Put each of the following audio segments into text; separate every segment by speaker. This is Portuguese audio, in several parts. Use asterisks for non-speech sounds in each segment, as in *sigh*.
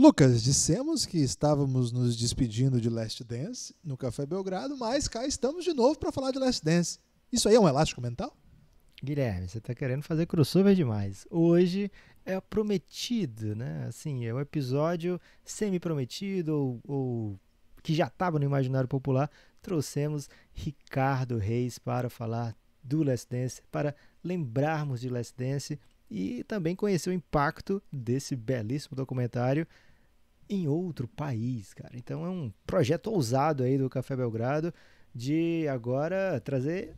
Speaker 1: Lucas, dissemos que estávamos nos despedindo de Last Dance no Café Belgrado, mas cá estamos de novo para falar de Last Dance. Isso aí é um elástico mental? Guilherme,
Speaker 2: você está querendo fazer crossover demais. Hoje é prometido, né? Assim, é um episódio semi-prometido ou, ou que já estava no imaginário popular. Trouxemos Ricardo Reis para falar do Last Dance, para lembrarmos de Last Dance e também conhecer o impacto desse belíssimo documentário em outro país, cara. Então é um projeto ousado aí do Café Belgrado de agora trazer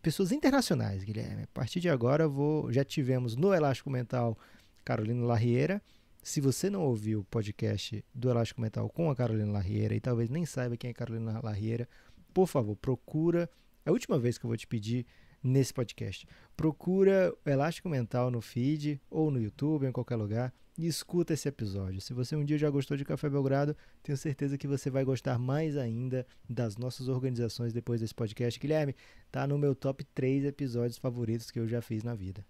Speaker 2: pessoas internacionais, Guilherme. A partir de agora vou, já tivemos no Elástico Mental Carolina Larriera. Se você não ouviu o podcast do Elástico Mental com a Carolina Larriera e talvez nem saiba quem é Carolina Larriera, por favor, procura. É a última vez que eu vou te pedir nesse podcast. Procura Elástico Mental no feed ou no YouTube, em qualquer lugar e escuta esse episódio. Se você um dia já gostou de Café Belgrado, tenho certeza que você vai gostar mais ainda das nossas organizações depois desse podcast. Guilherme, tá no meu top 3 episódios favoritos que eu já fiz na vida.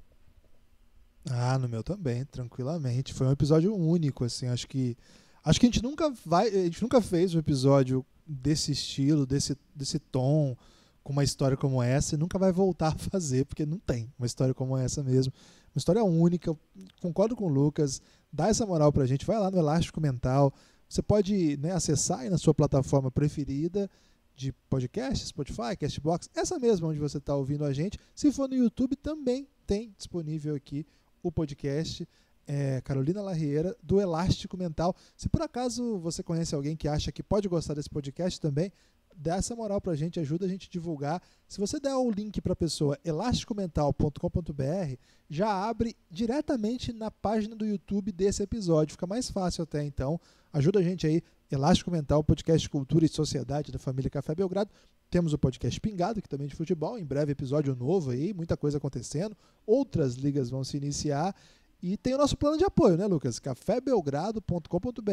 Speaker 1: Ah, no meu também, tranquilamente. Foi um episódio único, assim, acho que acho que a gente nunca vai, a gente nunca fez um episódio desse estilo, desse desse tom, com uma história como essa e nunca vai voltar a fazer, porque não tem uma história como essa mesmo. Uma história única. Concordo com o Lucas, dá essa moral pra gente, vai lá no Elástico Mental. Você pode né, acessar aí na sua plataforma preferida de podcast, Spotify, Castbox, essa mesma onde você está ouvindo a gente. Se for no YouTube, também tem disponível aqui o podcast é, Carolina Larriera, do Elástico Mental. Se por acaso você conhece alguém que acha que pode gostar desse podcast também, dá essa moral pra gente, ajuda a gente a divulgar. Se você der o link pra pessoa elasticomental.com.br, já abre diretamente na página do YouTube desse episódio. Fica mais fácil até então. Ajuda a gente aí, Elástico Mental, podcast Cultura e Sociedade da família Café Belgrado. Temos o podcast Pingado, que também é de futebol, em breve episódio novo aí, muita coisa acontecendo. Outras ligas vão se iniciar. E tem o nosso plano de apoio, né, Lucas? cafébelgrado.com.br.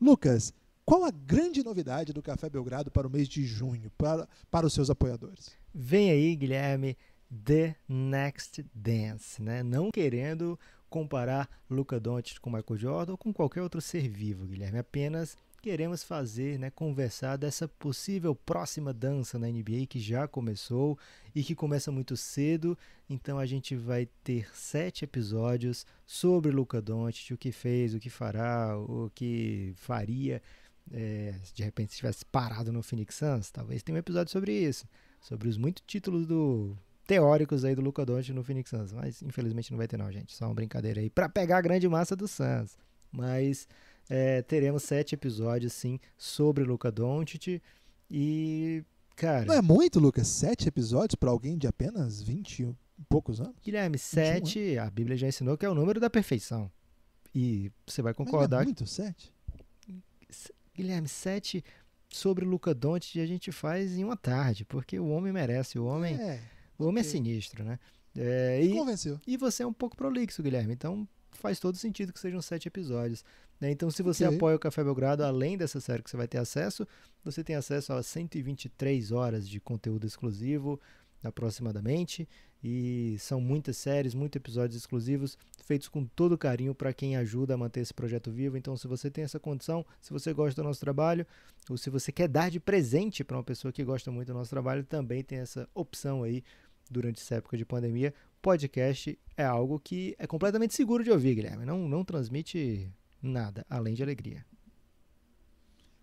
Speaker 1: Lucas, qual a grande novidade do Café Belgrado para o mês de junho, para, para os seus apoiadores? Vem aí, Guilherme, The Next
Speaker 2: Dance, né? Não querendo comparar Luca Doncic com Michael Jordan ou com qualquer outro ser vivo, Guilherme, apenas queremos fazer, né, conversar dessa possível próxima dança na NBA que já começou e que começa muito cedo. Então a gente vai ter sete episódios sobre Luca Doncic, o que fez, o que fará, o que faria é, de repente tivesse parado no Phoenix Suns, talvez tenha um episódio sobre isso, sobre os muitos títulos do teóricos aí do Luca Doncic no Phoenix Suns, mas infelizmente não vai ter não, gente, só uma brincadeira aí para pegar a grande massa do Suns. Mas é, teremos sete episódios sim sobre Luca Doncic e
Speaker 1: cara. Não é muito, Lucas, sete episódios para alguém de apenas 20 poucos anos?
Speaker 2: Guilherme, sete a Bíblia já ensinou que é o número da perfeição. E você vai é concordar. Mas é muito, sete. Guilherme, sete sobre o Luca Doncic a gente faz em uma tarde, porque o homem merece, o homem, é, o homem é okay. é sinistro, né? É, e, Convenceu. E você é um pouco prolixo, Guilherme, então faz todo sentido que sejam sete episódios. Né? Então, se você okay. apoia o Café Belgrado, além dessa série que você vai ter acesso, você tem acesso a 123 horas de conteúdo exclusivo, aproximadamente. E são muitas séries, muitos episódios exclusivos, feitos com todo carinho para quem ajuda a manter esse projeto vivo. Então, se você tem essa condição, se você gosta do nosso trabalho, ou se você quer dar de presente para uma pessoa que gosta muito do nosso trabalho, também tem essa opção aí durante essa época de pandemia. Podcast é algo que é completamente seguro de ouvir, Guilherme. Não, não transmite nada
Speaker 1: além de alegria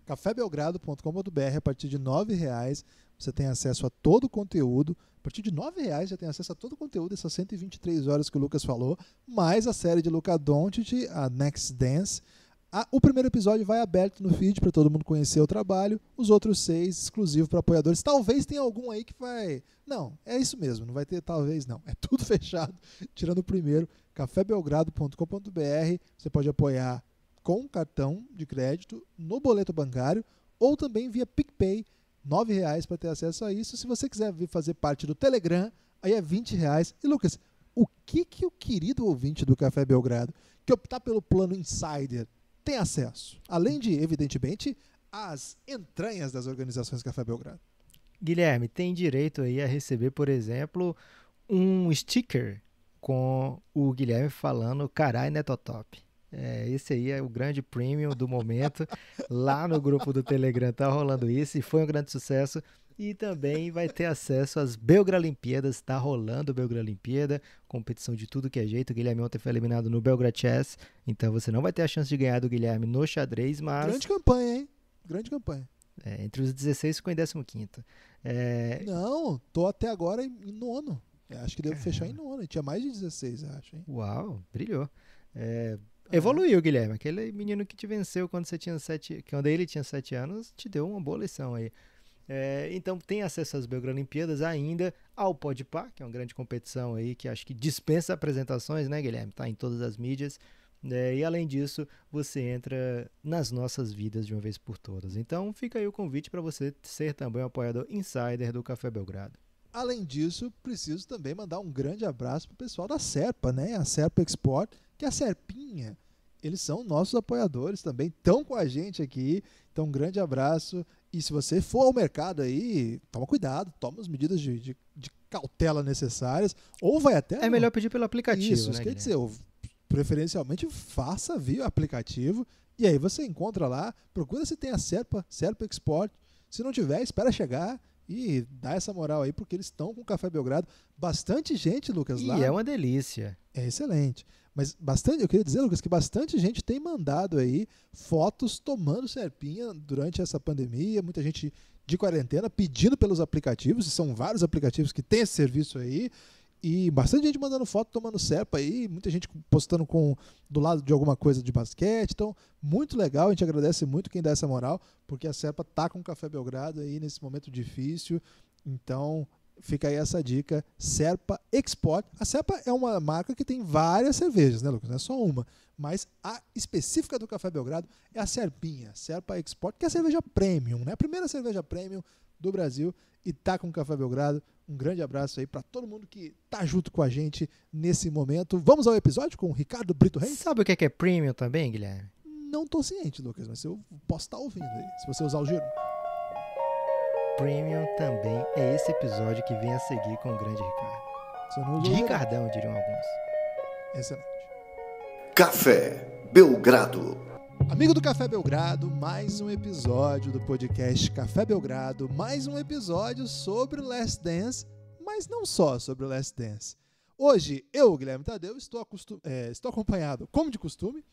Speaker 1: cafébelgrado.com.br a partir de R$ reais você tem acesso a todo o conteúdo. A partir de R$ 9,00 você tem acesso a todo o conteúdo essas 123 horas que o Lucas falou, mais a série de Luca Doncic, a Next Dance. A, o primeiro episódio vai aberto no feed para todo mundo conhecer o trabalho, os outros seis exclusivo para apoiadores. Talvez tenha algum aí que vai. Não, é isso mesmo, não vai ter talvez não. É tudo *laughs* fechado, tirando o primeiro, cafébelgrado.com.br. Você pode apoiar com cartão de crédito no boleto bancário ou também via PicPay nove reais para ter acesso a isso. Se você quiser vir fazer parte do Telegram, aí é 20 reais. E Lucas, o que que o querido ouvinte do Café Belgrado, que optar pelo plano Insider, tem acesso? Além de, evidentemente, as entranhas das organizações Café Belgrado.
Speaker 2: Guilherme, tem direito aí a receber, por exemplo, um sticker com o Guilherme falando carai netotop. É, esse aí é o grande premium do momento. Lá no grupo do Telegram tá rolando isso e foi um grande sucesso. E também vai ter acesso às Olimpíadas está rolando Olimpíada competição de tudo que é jeito. O Guilherme ontem foi eliminado no Belgra Chess, então você não vai ter a chance de ganhar do Guilherme no xadrez, mas... Grande
Speaker 1: campanha, hein? Grande campanha.
Speaker 2: É, entre os 16 ficou em 15 é... Não, tô até agora em nono. É, acho que devo Caramba. fechar em nono. tinha mais de 16, acho. Hein? Uau, brilhou. É, Evoluiu, Guilherme. Aquele menino que te venceu quando você tinha sete, quando ele tinha sete anos, te deu uma boa lição aí. É, então tem acesso às Olimpíadas ainda ao Podpah, que é uma grande competição aí que acho que dispensa apresentações, né, Guilherme? Tá em todas as mídias. É, e além disso, você entra nas nossas vidas de uma vez por todas. Então fica aí o convite para você ser também um apoiador insider do Café Belgrado. Além disso, preciso também
Speaker 1: mandar um grande abraço para o pessoal da Serpa, né? A Serpa Export que a Serpinha, eles são nossos apoiadores também, estão com a gente aqui. Então, um grande abraço. E se você for ao mercado aí, toma cuidado, toma as medidas de, de, de cautela necessárias, ou vai até. É no... melhor pedir pelo aplicativo. Isso, né, quer dizer, preferencialmente faça via aplicativo. E aí você encontra lá, procura se tem a Serpa, Serpa Export. Se não tiver, espera chegar e dá essa moral aí, porque eles estão com o Café Belgrado. Bastante gente, Lucas, e lá. E é uma delícia. É excelente. Mas bastante, eu queria dizer, Lucas, que bastante gente tem mandado aí fotos tomando serpinha durante essa pandemia, muita gente de quarentena pedindo pelos aplicativos, e são vários aplicativos que têm esse serviço aí. E bastante gente mandando foto tomando serpa aí, muita gente postando com do lado de alguma coisa de basquete. Então, muito legal, a gente agradece muito quem dá essa moral, porque a serpa tá com o Café Belgrado aí nesse momento difícil. Então, fica aí essa dica, Serpa Export. A Serpa é uma marca que tem várias cervejas, né, Lucas? Não é só uma. Mas a específica do Café Belgrado é a Serpinha, Serpa Export, que é a cerveja premium, né? A primeira cerveja premium do Brasil e tá com o Café Belgrado. Um grande abraço aí para todo mundo que tá junto com a gente nesse momento. Vamos ao episódio com o Ricardo Brito Reis. Sabe o que é, que é premium também, Guilherme? Não tô ciente, Lucas, mas eu posso estar tá ouvindo aí, se você usar o giro
Speaker 2: premium também é esse episódio que vem a seguir com o grande Ricardo. De Ricardão, diriam alguns.
Speaker 1: Excelente.
Speaker 3: Café Belgrado.
Speaker 1: Amigo do Café Belgrado, mais um episódio do podcast Café Belgrado, mais um episódio sobre o Last Dance, mas não só sobre o Last Dance. Hoje, eu, Guilherme Tadeu, estou, é, estou acompanhado, como de costume,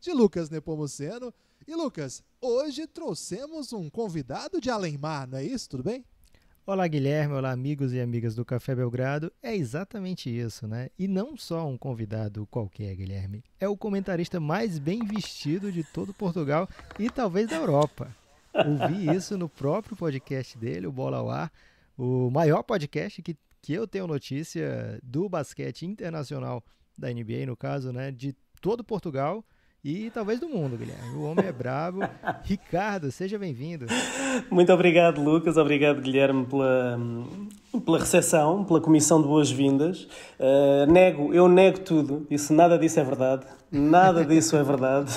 Speaker 1: de Lucas Nepomuceno. E Lucas, hoje trouxemos um convidado de Alemar, não é isso? Tudo bem?
Speaker 2: Olá, Guilherme, olá, amigos e amigas do Café Belgrado. É exatamente isso, né? E não só um convidado qualquer, Guilherme. É o comentarista mais bem vestido de todo Portugal e talvez da Europa. Ouvi isso no próprio podcast dele, o Bola ao Ar, o maior podcast que, que eu tenho notícia do basquete internacional da NBA, no caso, né? De todo Portugal e talvez do mundo, Guilherme. O homem é brabo. *laughs* Ricardo, seja bem-vindo.
Speaker 3: Muito obrigado, Lucas. Obrigado, Guilherme, pela, pela recepção, pela comissão de boas-vindas. Uh, nego, eu nego tudo. Isso, nada disso é verdade. Nada disso é verdade.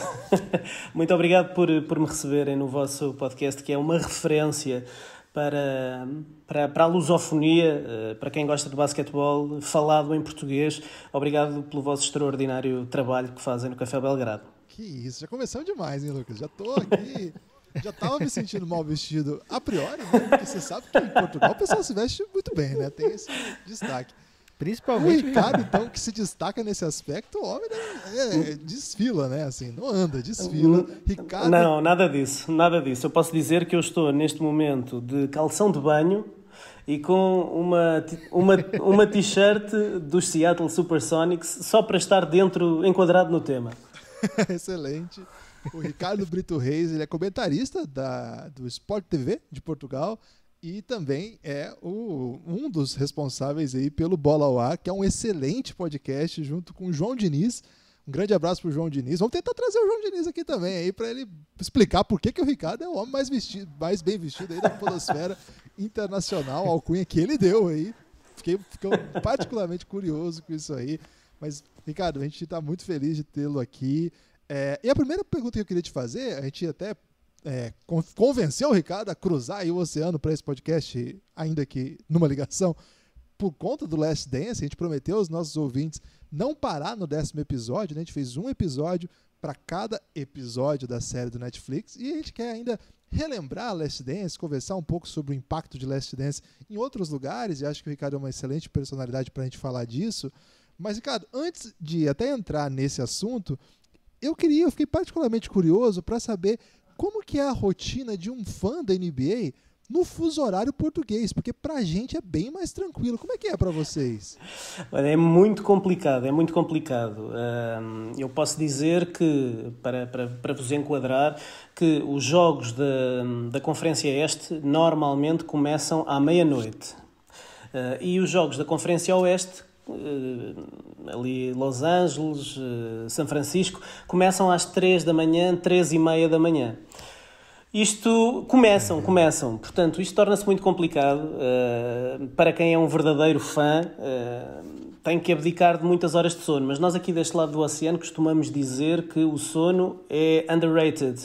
Speaker 3: *laughs* Muito obrigado por, por me receberem no vosso podcast, que é uma referência para, para, para a lusofonia, uh, para quem gosta de basquetebol, falado em português. Obrigado pelo vosso extraordinário trabalho que fazem no Café Belgrado.
Speaker 1: Que isso, já começamos demais, hein, Lucas? Já tô aqui. já tava me sentindo mal vestido a priori, né? Porque você sabe que em Portugal o pessoal se veste muito bem, né? Tem esse destaque. Principalmente. O Ricardo, então, que se destaca nesse aspecto, o homem né? é, é,
Speaker 3: desfila,
Speaker 1: né? Assim, não anda, desfila.
Speaker 3: Ricardo. Não, nada disso, nada disso. Eu posso dizer que eu estou neste momento de calção de banho e com uma, uma, uma t-shirt dos Seattle Supersonics só para estar dentro, enquadrado no tema.
Speaker 1: *laughs* Excelente. O Ricardo Brito Reis, ele é comentarista da, do Sport TV de Portugal e também é o, um dos responsáveis aí pelo Bola ao Ar, que é um excelente podcast junto com o João Diniz. Um grande abraço para o João Diniz. Vamos tentar trazer o João Diniz aqui também aí para ele explicar por que, que o Ricardo é o homem mais vestido, mais bem vestido aí da podosfera *laughs* internacional, a alcunha que ele deu aí. Fiquei, fiquei particularmente curioso com isso aí. Mas, Ricardo, a gente está muito feliz de tê-lo aqui. É, e a primeira pergunta que eu queria te fazer, a gente até é, convenceu o Ricardo a cruzar o oceano para esse podcast, ainda que numa ligação, por conta do Last Dance. A gente prometeu aos nossos ouvintes não parar no décimo episódio, né? a gente fez um episódio para cada episódio da série do Netflix e a gente quer ainda relembrar Last Dance, conversar um pouco sobre o impacto de Last Dance em outros lugares, e acho que o Ricardo é uma excelente personalidade para a gente falar disso. Mas, Ricardo, antes de até entrar nesse assunto, eu queria, eu fiquei particularmente curioso para saber como que é a rotina de um fã da NBA no fuso horário
Speaker 3: português, porque para a gente é bem mais tranquilo. Como é que é para vocês? Olha, é muito complicado, é muito complicado. eu posso dizer que, para, para, para vos enquadrar, que os jogos da, da Conferência Este normalmente começam à meia-noite. Ah, e os jogos da Conferência Oeste eh, ali Los Angeles, eh, São Francisco, começam às 3 da manhã, 3 e meia da manhã. Isto começam, começam. Portanto, isto torna-se muito complicado uh, para quem é um verdadeiro fã. Uh, tem que abdicar de muitas horas de sono, mas nós aqui deste lado do oceano costumamos dizer que o sono é underrated.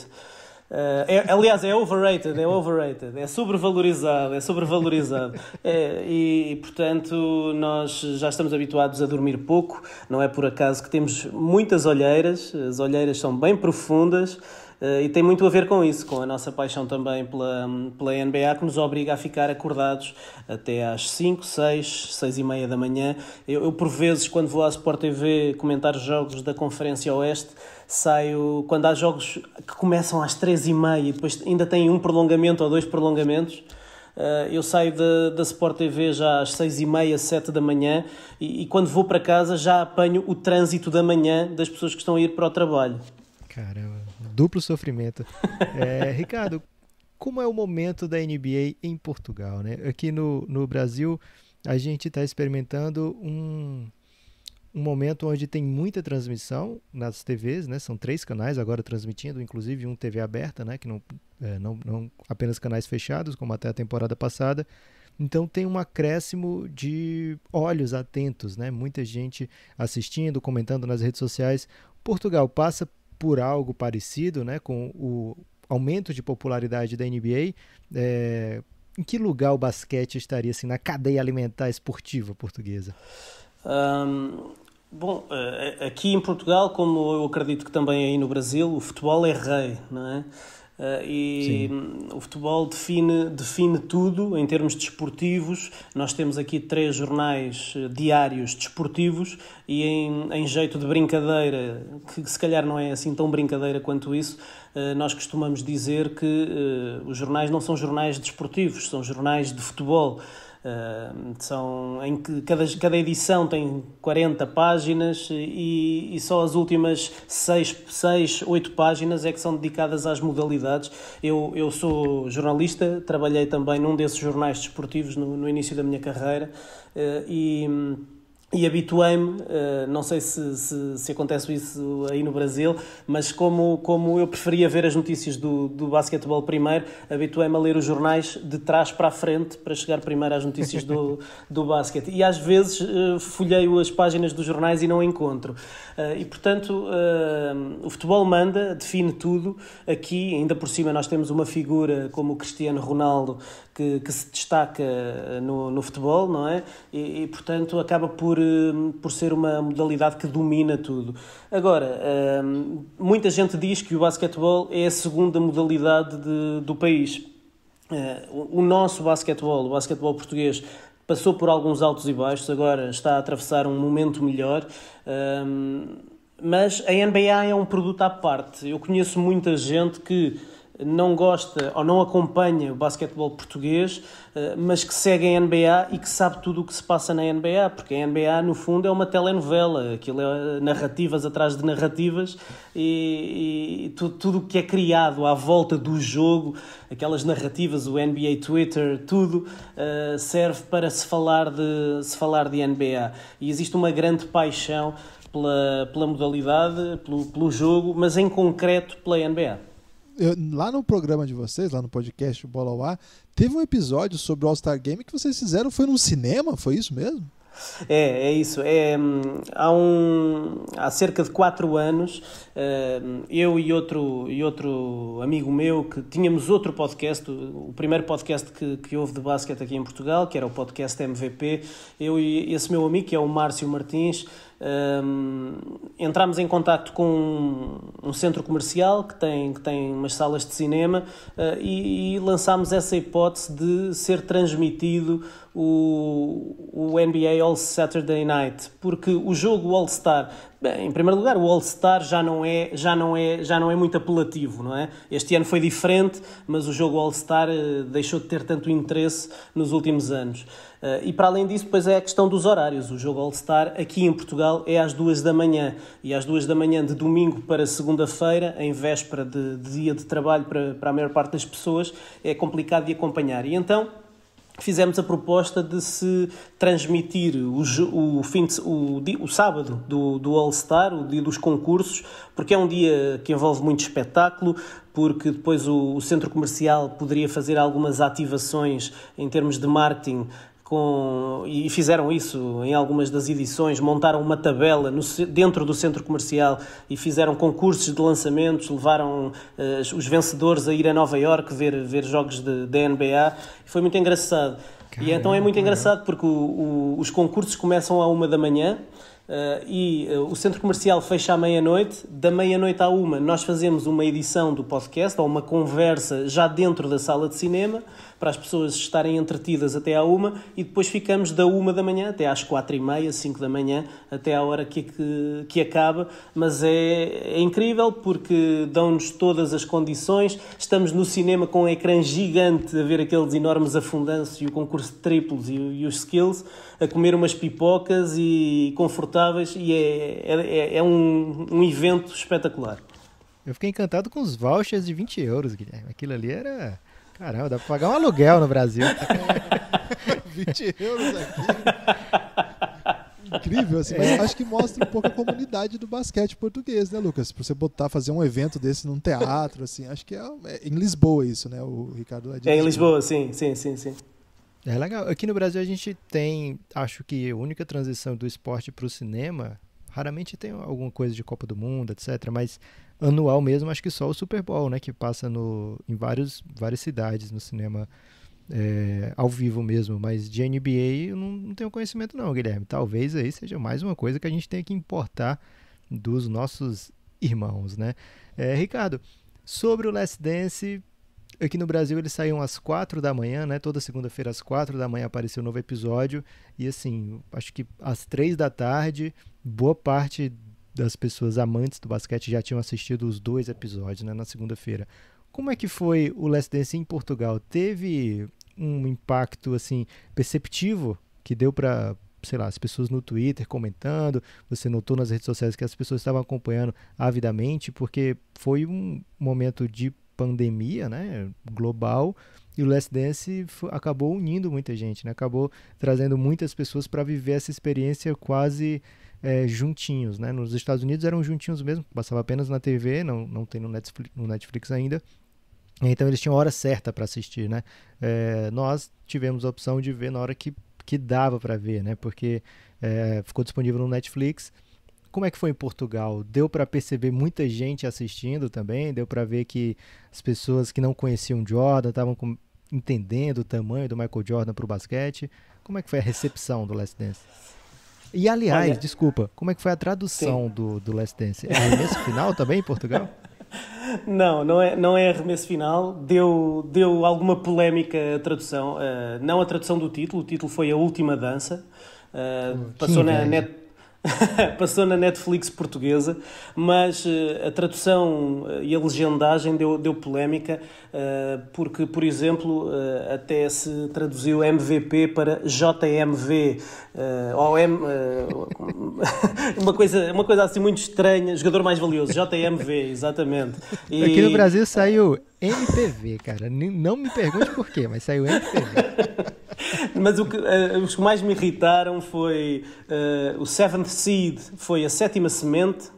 Speaker 3: Eh, é, aliás, é overrated, é overrated, é sobrevalorizado, é sobrevalorizado. É, e, e, portanto, nós já estamos habituados a dormir pouco, não é por acaso que temos muitas olheiras, as olheiras são bem profundas. Eh, e tem muito a ver com isso, com a nossa paixão também pela, pela NBA, que nos obriga a ficar acordados até às 5, 6, 6 e meia da manhã. Eu, eu, por vezes, quando vou à Sport TV comentar jogos da Conferência Oeste, saio quando há jogos que começam às 3 e meia e depois ainda tem um prolongamento ou dois prolongamentos. Eh, eu saio da, da Sport TV já às seis e meia, sete da manhã e, e quando vou para casa já apanho o trânsito da manhã das pessoas que estão a ir para o trabalho.
Speaker 2: Caramba duplo sofrimento. *laughs* É, Ricardo, como é o momento da NBA em Portugal? Né? Aqui no, no Brasil, a gente está experimentando um, um momento onde tem muita transmissão nas TVs, né? São três canais agora transmitindo, inclusive um TV aberta, né? Que não, é, não, não apenas canais fechados, como até a temporada passada. Então tem um acréscimo de olhos atentos, né? Muita gente assistindo, comentando nas redes sociais. Portugal passa por algo parecido né, com o aumento de popularidade da NBA, é, em que lugar o basquete estaria assim, na cadeia alimentar esportiva portuguesa?
Speaker 3: Um, bom, é, é, aqui em Portugal, como eu acredito que também é aí no Brasil, o futebol é rei, não é? Uh, e Sim. o futebol define, define tudo em termos desportivos. Nós temos aqui três jornais eh, diários desportivos e em, em jeito de brincadeira, que se calhar não é assim tão brincadeira quanto isso, eh, nós costumamos dizer que uh, os jornais não são jornais desportivos, são jornais de futebol são em que cada, cada edição tem 40 páginas e, e só as últimas 6, 6, 8 páginas é que são dedicadas às modalidades. Eu, eu sou jornalista, trabalhei também num desses jornais desportivos no, no início da minha carreira uh, e e habituei-me, eh, não sei se, se, se, acontece isso aí no Brasil, mas como, como eu preferia ver as notícias do, do basquetebol primeiro, habituei-me a ler os jornais de trás para a frente para chegar primeiro às notícias do, *laughs* do basquete. E às vezes eh, folheio as páginas dos jornais e não encontro. Eh, e portanto, o futebol manda, define tudo. Aqui, ainda por cima, nós temos uma figura como o Cristiano Ronaldo que, que se destaca eh, no, no futebol, não é? E, e, portanto, acaba por, eh, por ser uma modalidade que domina tudo. Agora, hum, muita gente diz que o basquetebol é a segunda modalidade de, do país. O nosso basquetebol, o basquetebol português, passou por alguns altos e baixos, agora está a atravessar um momento melhor. Hum, mas a NBA é um produto à parte. Eu conheço muita gente que não gosta ou não acompanha o basquetebol português, eh, mas que segue a NBA e que sabe tudo o que se passa na NBA, porque a NBA, no fundo, é uma telenovela, aquilo é eh, narrativas atrás de narrativas e, e tudo o que é criado à volta do jogo, aquelas narrativas, o NBA Twitter, tudo eh, serve para se falar de, se falar de NBA. E existe uma grande paixão pela, pela modalidade, pelo, pelo jogo, mas em concreto pela NBA
Speaker 1: eu, lá no programa de vocês, lá no podcast Bola ao Ar, teve um episódio sobre o All-Star Game que vocês fizeram, foi num cinema, foi isso mesmo?
Speaker 3: É, é isso. É, hum, há, um, há cerca de quatro anos, hum, eu e outro, e outro amigo meu, que tínhamos outro podcast, o primeiro podcast que, que houve de basquete aqui em Portugal, que era o podcast MVP, eu e esse meu amigo, que é o Márcio Martins, entramos em contato com um, um, centro comercial que tem, que tem umas salas de cinema uh, e, e lançámos essa hipótese de ser transmitido o, o NBA All Saturday Night, porque o jogo All Star Bem, em primeiro lugar, o All-Star já não é, já não é, já não é muito apelativo, não é? Este ano foi diferente, mas o jogo All-Star eh, deixou de ter tanto interesse nos últimos anos. Eh, e para além disso, depois é a questão dos horários. O jogo All-Star aqui em Portugal é às duas da manhã e às duas da manhã de domingo para segunda-feira, em véspera de, de dia de trabalho para, para a maior parte das pessoas, é complicado de acompanhar. E então fizemos a proposta de se transmitir o, o, fim de, o, o sábado do, do All-Star, o dia dos concursos, porque é um dia que envolve muito espetáculo, porque depois o, o, centro comercial poderia fazer algumas ativações em termos de marketing com, e fizeram isso em algumas das edições, montaram uma tabela no, dentro do centro comercial e fizeram concursos de lançamentos, levaram uh, os vencedores a ir a Nova York ver, ver jogos de NBA. Foi muito engraçado. Caramba. E então é muito engraçado porque o, o, os concursos começam à uma da manhã. Uh, e uh, o centro comercial fecha à meia-noite. Da meia-noite à uma, nós fazemos uma edição do podcast ou uma conversa já dentro da sala de cinema para as pessoas estarem entretidas até à uma e depois ficamos da uma da manhã até às quatro e meia, cinco da manhã, até à hora que, que, que acaba. Mas é, é incrível porque dão-nos todas as condições. Estamos no cinema com um ecrã gigante a ver aqueles enormes afundanços e o concurso de triplos e, e os skills, a comer umas pipocas e confortáveis e é, é, é um, um evento espetacular.
Speaker 2: Eu fiquei encantado com os vouchers de 20 euros, Guilherme. Aquilo ali era Caramba, dá pra pagar um aluguel no Brasil.
Speaker 1: 20 *laughs* euros aqui. Incrível, assim, mas acho que mostra um pouco a comunidade do basquete português, né, Lucas? Pra você botar, fazer um evento desse num teatro, assim, acho que é, é em Lisboa isso, né? O Ricardo é, é em Lisboa,
Speaker 3: sim, sim, sim, sim.
Speaker 2: É legal. Aqui no Brasil a gente tem, acho que a única transição do esporte para o cinema, raramente tem alguma coisa de Copa do Mundo, etc. Mas anual mesmo, acho que só o Super Bowl, né? Que passa no, em vários, várias cidades no cinema é, ao vivo mesmo. Mas de NBA eu não, não tenho conhecimento não, Guilherme. Talvez aí seja mais uma coisa que a gente tenha que importar dos nossos irmãos, né? É, Ricardo, sobre o Last Dance, aqui no Brasil ele saiu às quatro da manhã, né? Toda segunda-feira às quatro da manhã apareceu um novo episódio. E assim, acho que às três da tarde, boa parte das pessoas amantes do basquete já tinham assistido os dois episódios né, na segunda-feira. Como é que foi o Last Dance em Portugal? Teve um impacto assim perceptivo que deu para sei lá, as pessoas no Twitter comentando, você notou nas redes sociais que as pessoas estavam acompanhando avidamente, porque foi um momento de pandemia, né, global, e o Last Dance acabou unindo muita gente, né? Acabou trazendo muitas pessoas para viver essa experiência quase é, juntinhos, né? Nos Estados Unidos eram juntinhos mesmo, passava apenas na TV, não, não tem no Netflix, no Netflix ainda. Então eles tinham hora certa para assistir, né? É, nós tivemos a opção de ver na hora que, que dava para ver, né? Porque é, ficou disponível no Netflix. Como é que foi em Portugal? Deu para perceber muita gente assistindo também? Deu para ver que as pessoas que não conheciam Jordan estavam entendendo o tamanho do Michael Jordan para o basquete? Como é que foi a recepção do Last Dance? E aliás, Olha. desculpa, como é que foi a tradução do, do Last Dance? É arremesso final também em Portugal? *laughs*
Speaker 3: Não, não é, não é arremesso final. Deu, deu alguma polémica a tradução. Uh, não a tradução do título, o título foi A Última Dança. Uh, passou na net *laughs* passou na Netflix portuguesa, mas eh, a tradução eh, e a legendagem deu, deu polémica, eh, porque, por exemplo, até se traduziu MVP para JMV, ou M, *laughs* uma, coisa, uma coisa assim muito estranha, jogador mais valioso, JMV, exatamente. E... Aqui no Brasil
Speaker 2: saiu MPV, cara, não me pergunte porquê, mas saiu MPV.
Speaker 3: *laughs* Mas o que, uh, os que mais me irritaram foi uh, o Seventh Seed, foi a sétima semente.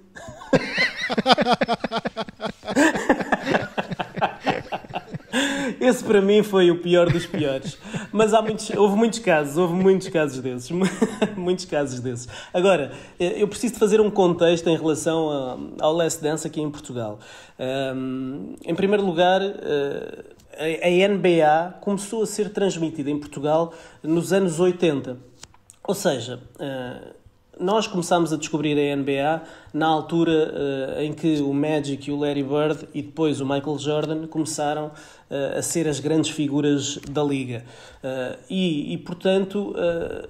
Speaker 3: Esse para mim foi o pior dos piores. Mas há muitos, houve muitos casos, houve muitos casos desses. *laughs* muitos casos desses. Agora, eh, eu preciso de fazer um contexto em relação ao Last Dance aqui em Portugal. Um, ehm, em primeiro lugar a NBA começou a ser transmitida em Portugal nos anos 80. Ou seja, eh, nós começámos a descobrir a NBA na altura eh, em que o Magic e o Larry Bird e depois o Michael Jordan começaram eh, a ser as grandes figuras da liga. e, e portanto,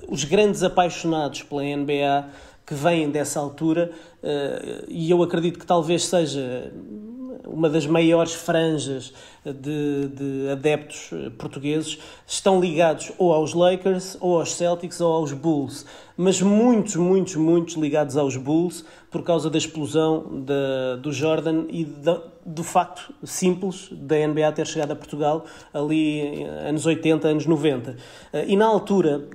Speaker 3: os grandes apaixonados pela NBA que vêm dessa altura, e eu acredito que talvez seja uma das maiores franjas de, de, adeptos portugueses, estão ligados ou aos Lakers, ou aos Celtics, ou aos Bulls. Mas muitos, muitos, muitos ligados aos Bulls por causa da explosão do Jordan e do facto simples da NBA ter chegado a Portugal ali anos 80, anos 90. Eh, e na altura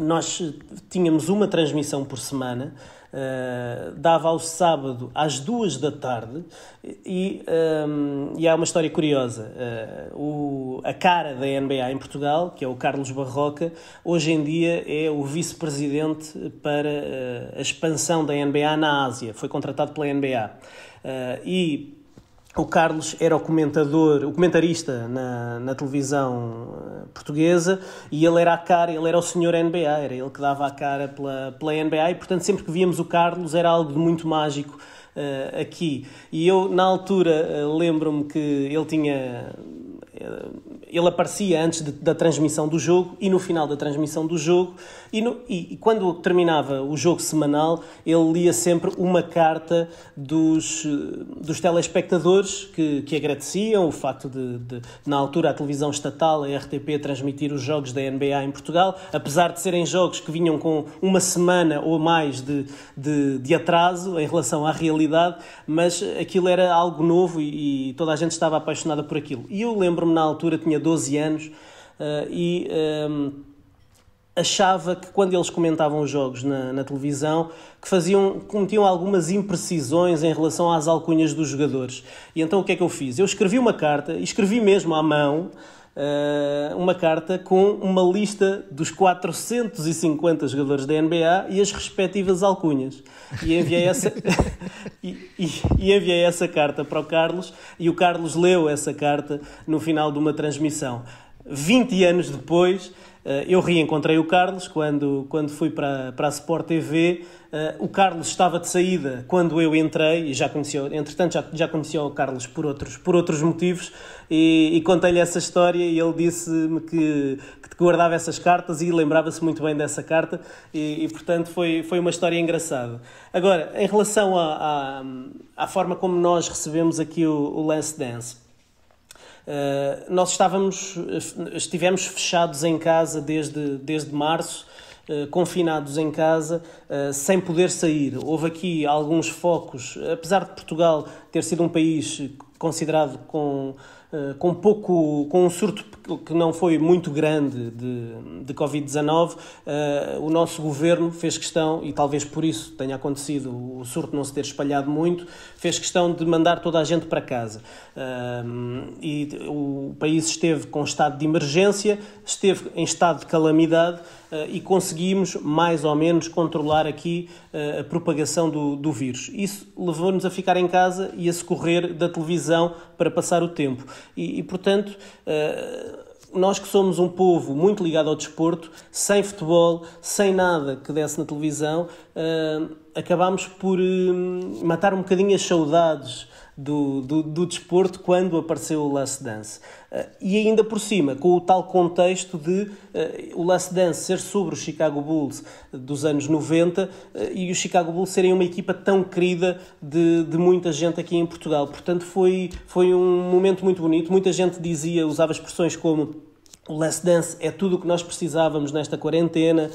Speaker 3: nós tínhamos uma transmissão por semana Uh, dava ao sábado às duas da tarde e, um, ehm, e há uma história curiosa. Uh, o, a cara da NBA em Portugal, que é o Carlos Barroca, hoje em dia é o vice-presidente para uh, a expansão da NBA na Ásia. Foi contratado pela NBA. e o Carlos era o comentador, o comentarista na, na televisão eh, portuguesa e ele era a cara, ele era o senhor NBA, era ele que dava a cara pela, pela NBA e portanto sempre que víamos o Carlos era algo de muito mágico uh, aqui. E eu na altura uh, lembro-me que ele tinha ele aparecia antes de, da transmissão do jogo e no final da transmissão do jogo. E, no, e, e, quando terminava o jogo semanal, ele lia sempre uma carta dos, eh, dos telespectadores que, que agradeciam o facto de, de, na altura, a televisão estatal, a RTP, transmitir os jogos da NBA em Portugal, apesar de serem jogos que vinham com uma semana ou mais de, de, de atraso em relação à realidade, mas aquilo era algo novo e, e toda a gente estava apaixonada por aquilo. E eu lembro-me na altura, tinha 12 anos eh, e ehm, achava que quando eles comentavam os jogos na, na, televisão que faziam cometiam algumas imprecisões em relação às alcunhas dos jogadores e então o que é que eu fiz eu escrevi uma carta escrevi mesmo à mão eh, uma carta com uma lista dos 450 jogadores da NBA e as respectivas alcunhas. E enviei essa, *laughs* e, e, e, enviei essa carta para o Carlos e o Carlos leu essa carta no final de uma transmissão. 20 anos depois, eh, eu reencontrei o Carlos quando, quando fui para, para a Sport TV. Eh, o Carlos estava de saída quando eu entrei, e já conheceu, entretanto já, já conhecia o Carlos por outros, por outros motivos, e, e contei-lhe essa história e ele disse-me que, que guardava essas cartas e lembrava-se muito bem dessa carta, e, e, portanto foi, foi uma história engraçada. Agora, em relação à, à, forma como nós recebemos aqui o, o Lance Dance, eh, nós estávamos, eh, estivemos fechados em casa desde, desde março, eh, confinados em casa, sem poder sair. Houve aqui alguns focos, apesar de Portugal ter sido um país considerado com eh, com pouco, com um surto que não foi muito grande de, de Covid-19, eh, o nosso governo fez questão, e talvez por isso tenha acontecido o surto não se ter espalhado muito, fez questão de mandar toda a gente para casa. Eh, e o país esteve com estado de emergência, esteve em estado de calamidade eh, e conseguimos mais ou menos controlar aqui eh, a propagação do, do vírus. Isso levou-nos a ficar em casa e a socorrer da televisão para passar o tempo. E, e portanto eh, nós que somos um povo muito ligado ao desporto, sem futebol, sem nada que desse na televisão, acabámos por matar um bocadinho as saudades do, do, do desporto quando apareceu o last dance. Eh, e ainda por cima, com o tal contexto de uh, o last dance ser sobre os Chicago Bulls dos anos 90 uh, eh, e os Chicago Bulls serem uma equipa tão querida de, de muita gente aqui em Portugal. Portanto, foi, foi um momento muito bonito. Muita gente dizia, usava expressões como o Last Dance é tudo o que nós precisávamos nesta quarentena,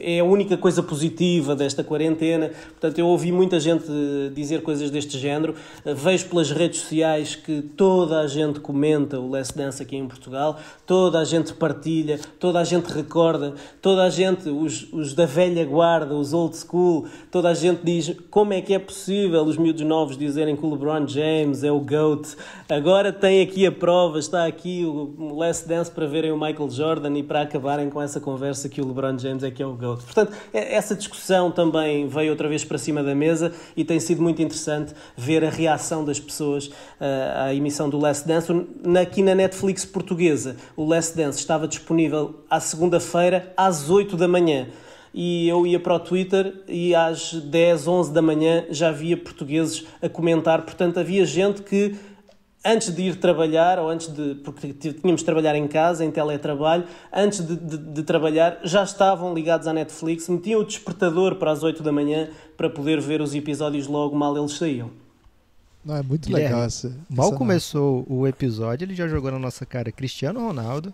Speaker 3: é a única coisa positiva desta quarentena. Portanto, eu ouvi muita gente dizer coisas deste género. Ah, vejo pelas redes sociais que toda a gente comenta o Less Dance aqui em Portugal, toda a gente partilha, toda a gente recorda, toda a gente, os, os da velha guarda, os old school, toda a gente diz como é que é possível os miúdos novos dizerem que o LeBron James é o GOAT. Agora tem aqui a prova, está aqui o Less Dance para verem o Michael Jordan e para acabarem com essa conversa conversa que o LeBron James é que é o GOAT. Portanto, é, essa discussão também veio outra vez para cima da mesa e tem sido muito interessante ver a reação das pessoas eh, à emissão do Last Dance. Aqui na Netflix portuguesa, o Last Dance estava disponível à segunda-feira às 8 da manhã e eu ia para o Twitter e às 10, 11 da manhã já havia portugueses a comentar. Portanto, havia gente que antes de ir trabalhar, ou antes de. porque tínhamos de trabalhar em casa, em teletrabalho, antes de, de, de, trabalhar, já estavam ligados à Netflix, metiam o despertador para as 8 da manhã para poder ver os episódios logo mal eles saíam.
Speaker 1: Não, é muito legal essa, essa
Speaker 3: Mal
Speaker 2: começou o episódio, ele já jogou na nossa cara Cristiano Ronaldo,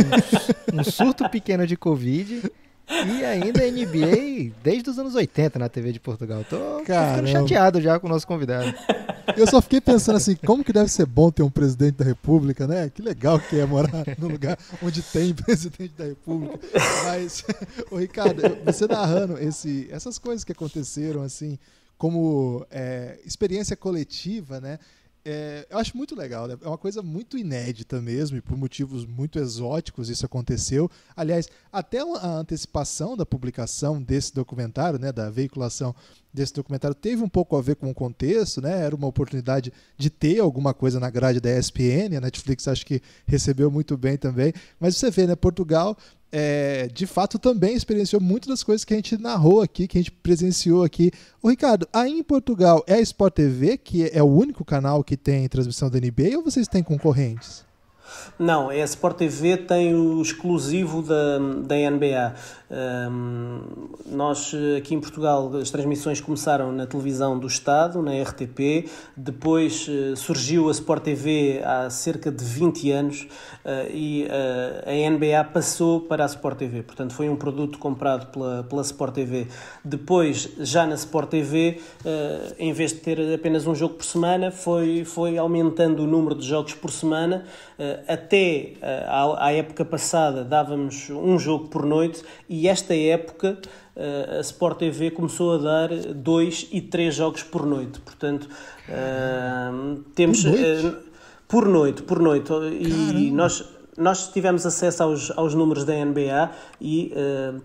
Speaker 2: *laughs* um surto pequeno de Covid. E ainda NBA desde os anos
Speaker 1: 80 na TV de Portugal. Tô, ficando chateado
Speaker 2: já com o nosso convidado. *laughs*
Speaker 1: Eu só fiquei pensando assim, como que deve ser bom ter um presidente da República, né? Que legal que é morar num lugar onde tem *laughs* presidente da República. Mas, ô Ricardo, você narrando esse, essas coisas que aconteceram, assim, como é, experiência coletiva, né? é, eu acho muito legal, né? é uma coisa muito inédita mesmo, e por motivos muito exóticos isso aconteceu. Aliás, até a antecipação da publicação desse documentário, né, da veiculação desse documentário, teve um pouco a ver com o contexto, né? era uma oportunidade de ter alguma coisa na grade da ESPN, a Netflix acho que recebeu muito bem também, mas você vê, né, Portugal é, de fato também experienciou muitas das coisas que a gente narrou aqui, que a gente presenciou aqui. O Ricardo, aí em Portugal é a Sport TV, que é, é o único canal que tem transmissão da NBA, ou vocês têm concorrentes?
Speaker 3: Não, é a Sport TV tem o exclusivo da, da NBA. Um, nós aqui em Portugal as transmissões começaram na televisão do Estado, na RTP, depois uh, surgiu a Sport TV há cerca de 20 anos uh, e uh, a NBA passou para a Sport TV, portanto foi um produto comprado pela, pela Sport TV. Depois, já na Sport TV, em vez de ter apenas um jogo por semana, foi, foi aumentando o número de jogos por semana, até à, à época passada dávamos um jogo por noite e e esta época eh, a Sport TV começou a dar dois e três jogos por noite. Portanto, uh, temos eh, por noite? por noite, E nós, nós tivemos acesso aos, aos números da NBA e uh,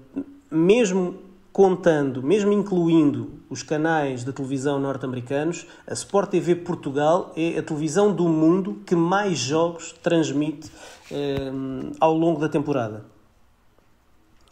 Speaker 3: mesmo contando, mesmo incluindo os canais da televisão norte-americanos, a Sport TV Portugal é a televisão do mundo que mais jogos transmite ao longo da temporada.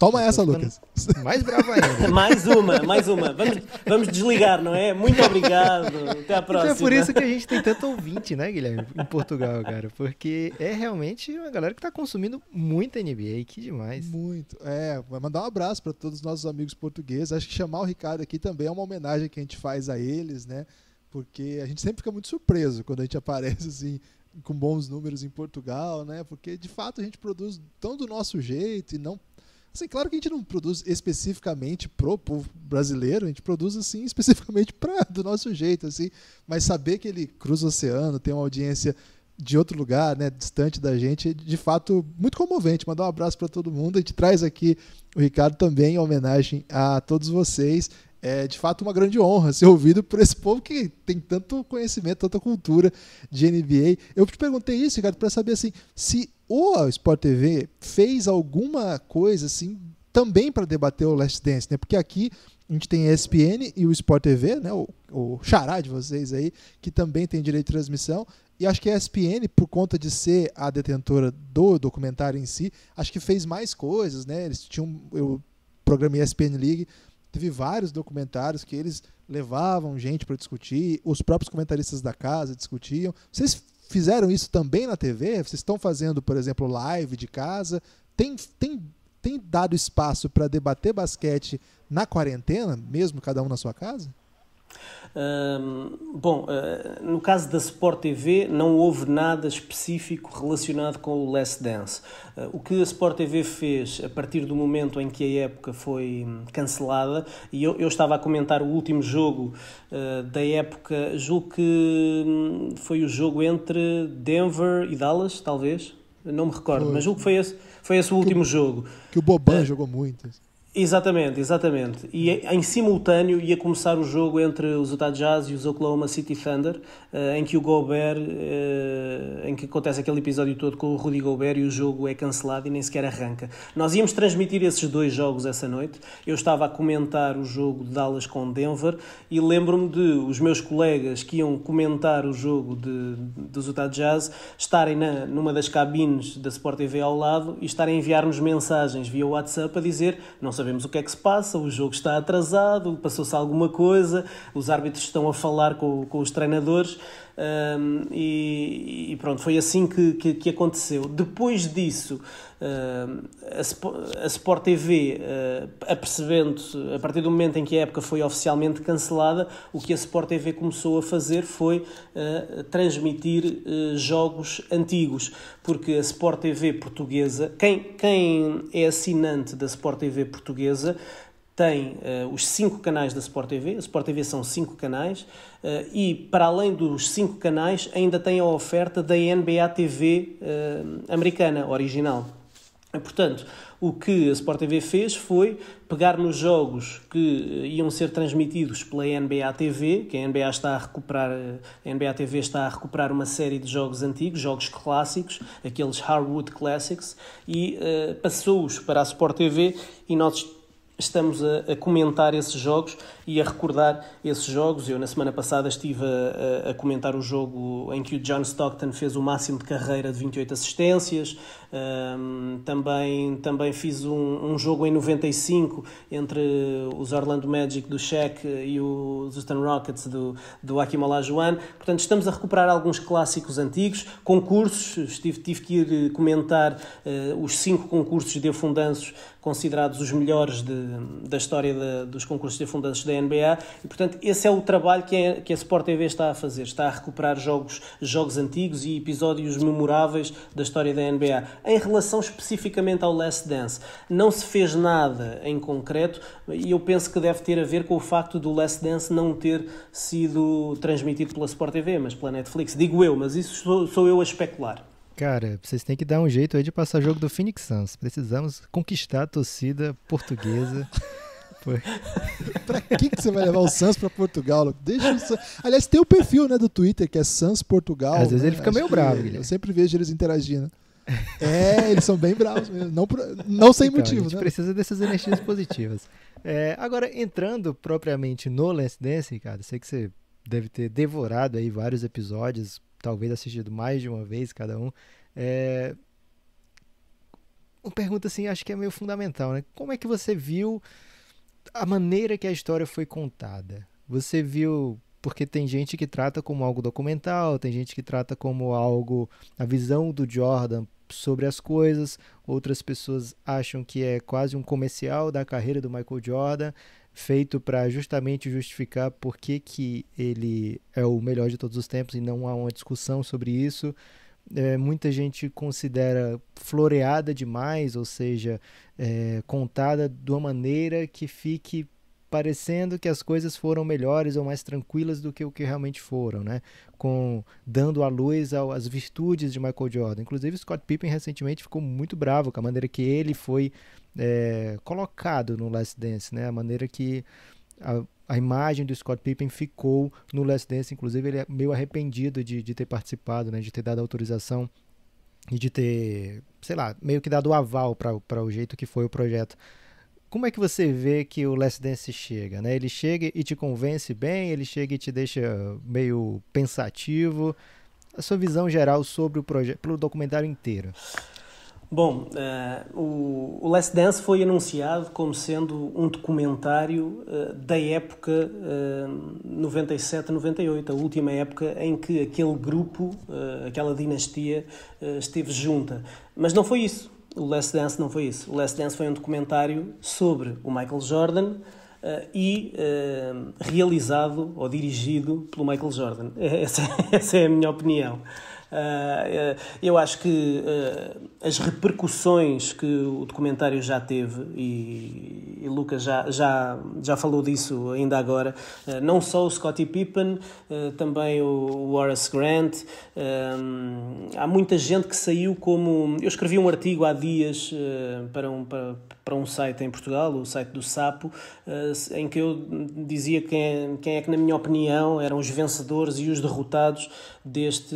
Speaker 3: Toma essa, Lucas. Mais bravo ainda. *laughs* mais uma, mais uma. Vamos, vamos desligar, não é? Muito obrigado. Até a próxima. Então é por isso que a gente tem tanto
Speaker 2: ouvinte, né, Guilherme? Em Portugal, cara. Porque é realmente uma galera que está consumindo muita
Speaker 1: NBA. Que demais. Muito. É, vai mandar um abraço para todos os nossos amigos portugueses. Acho que chamar o Ricardo aqui também é uma homenagem que a gente faz a eles, né? Porque a gente sempre fica muito surpreso quando a gente *laughs* aparece assim com bons números em Portugal, né? Porque de fato a gente produz tão do nosso jeito e não Assim, claro que a gente não produz especificamente pro povo brasileiro, a gente produz assim *laughs* especificamente para do nosso jeito, assim. Mas saber que ele cruza o oceano, tem uma audiência de outro lugar, né, distante da gente, é, de fato muito comovente. Mandar um abraço para todo mundo. A gente traz aqui o Ricardo também em homenagem a todos vocês é de fato uma grande honra ser ouvido por esse povo que tem tanto conhecimento, tanta cultura de NBA. Eu te perguntei isso, Ricardo, para saber assim, se o Sport TV fez alguma coisa assim também para debater o Last Dance, né? Porque aqui a gente tem a ESPN e o Sport TV, né? O, o xará de vocês aí, que também tem direito de transmissão. E acho que a ESPN, por conta de ser a detentora do documentário em si, acho que fez mais coisas, né? Eles tinham o programa ESPN League Teve vários documentários que eles levavam gente para discutir, os próprios comentaristas da casa discutiam. Vocês fizeram isso também na TV? Vocês estão fazendo, por exemplo, live de casa? Tem, tem, tem dado espaço para debater basquete na quarentena, mesmo cada um na sua casa?
Speaker 3: bom, uh, no caso da Sport TV não houve nada específico relacionado com o Last Dance. Uh, o que a Sport TV fez a partir do momento em que a época foi hum, cancelada, e eu, eu estava a comentar o último jogo ah, da época, julgo que um, foi o jogo entre Denver e Dallas, talvez, não me recordo, foi. mas julgo que foi esse, foi esse o último que, jogo. Que o Boban jogou muito. Assim. Exatamente, exatamente. E é em simultâneo ia começar o jogo entre os Utah Jazz e os Oklahoma City Thunder, eh, em que o Gobert, eh, em que acontece aquele episódio todo com o Rudy Gobert e o jogo é cancelado e nem sequer arranca. Nós íamos transmitir esses dois jogos essa noite. Eu estava a comentar o jogo de Dallas com Denver e lembro-me de os meus colegas que iam comentar o jogo de, dos Utah Jazz estarem na, numa das cabines da Sport TV ao lado e estarem a enviar-nos mensagens via WhatsApp a dizer não sei sabemos o que é que se passa, o jogo está atrasado, passou-se alguma coisa, os árbitros estão a falar com, com os treinadores. Um, e, e, pronto, foi assim que, que, que aconteceu. Depois disso, uh, a, a Sport TV, uh, ah, apercebendo a partir do momento em que a época foi oficialmente cancelada, o que a Sport TV começou a fazer foi uh, transmitir ah, jogos antigos, porque a Sport TV portuguesa, quem, quem é assinante da Sport TV portuguesa, tem uh, os cinco canais da Sport TV, a Sport TV são cinco canais, uh, e para além dos cinco canais ainda tem a oferta da NBA TV uh, eh, americana, original. Portanto, o que a Sport TV fez foi pegar nos jogos que iam ser transmitidos pela NBA TV, que a NBA está a recuperar, a NBA TV está a recuperar uma série de jogos antigos, jogos clássicos, aqueles Hardwood Classics, e passou-os para a Sport TV e nós estamos a, a comentar esses jogos e a recordar esses jogos. Eu, na semana passada, estive a, a comentar o jogo em que o John Stockton fez o máximo de carreira de 28 assistências. Um, também, também fiz um, um, jogo em 95 entre os Orlando Magic do Shaq e os Houston Rockets do, do Akim Olajuwon. Portanto, estamos a recuperar alguns clássicos antigos. Concursos, estive, tive que ir eh, comentar uh, os cinco concursos de afundanços considerados os melhores de, da história de, dos concursos de afundanços da da NBA e, portanto, esse é o trabalho que a, é, que a Sport TV está a fazer. Está a recuperar jogos, jogos antigos e episódios memoráveis da história da NBA. Em relação especificamente ao Last Dance, não se fez nada em concreto e eu penso que deve ter a ver com o facto do Last Dance não ter sido transmitido pela Sport TV, mas pela Netflix. Digo eu, mas isso sou, sou eu a especular.
Speaker 2: Cara, vocês têm que dar um jeito aí de passar jogo do Phoenix Suns.
Speaker 1: Precisamos conquistar a torcida portuguesa *laughs* Foi. *laughs* pra que, que você vai levar o Sans pra Portugal? Deixa o Sans... Aliás, tem o perfil né, do Twitter, que é Sans Portugal. Às né? vezes ele né? fica Acho meio bravo, Eu sempre vejo eles interagindo. *laughs* É, eles são bem bravos mesmo. Não, não sem então, motivo. A gente né? precisa
Speaker 2: dessas energias *laughs* positivas. É, agora, entrando propriamente no Last Dance, Ricardo, sei que você deve ter devorado aí vários episódios, talvez assistido mais de uma vez cada um. É... Uma pergunta assim, acho que é meio fundamental, né? Como é que você viu a maneira que a história foi contada. Você viu porque tem gente que trata como algo documental, tem gente que trata como algo a visão do Jordan sobre as coisas, outras pessoas acham que é quase um comercial da carreira do Michael Jordan, feito para justamente justificar por que, que ele é o melhor de todos os tempos e não há uma discussão sobre isso é, muita gente considera floreada demais, ou seja, é, contada de uma maneira que fique parecendo que as coisas foram melhores ou mais tranquilas do que o que realmente foram, né? Com dando à luz ao, às virtudes de Michael Jordan. Inclusive, Scott Pippen recentemente ficou muito bravo com a maneira que ele foi é, colocado no Last Dance, né? A maneira que a, a imagem do Scott Pippen ficou no Last Dance, inclusive ele é meio arrependido de, de ter participado, né, de ter dado autorização e de ter, sei lá, meio que dado o aval para o jeito que foi o projeto. Como é que você vê que o Last Dance chega? Né? Ele chega e te convence bem, ele chega e te deixa meio pensativo. A sua visão geral sobre o projeto, pelo documentário inteiro.
Speaker 3: Bom, uh, o, Less Last Dance foi anunciado como sendo um documentário uh, da época uh, eh, 97-98, a última época em que aquele grupo, aquela dinastia esteve junta. Mas não foi isso. O Last Dance não foi isso. O Last Dance foi um documentário sobre o Michael Jordan, Uh, e uh, realizado ou dirigido pelo Michael Jordan. *laughs* Essa, essa é a minha opinião. Ah, eh, eu acho que eh, as repercussões que o documentário já teve, e, e Lucas já, já, já falou disso ainda agora, eh, não só o Scottie Pippen, também o Horace Grant, há muita gente que saiu como. Eu escrevi um artigo há dias para um. Para, para um site em Portugal, o site do Sapo, em que eu dizia quem, quem é que, na minha opinião, eram os vencedores e os derrotados deste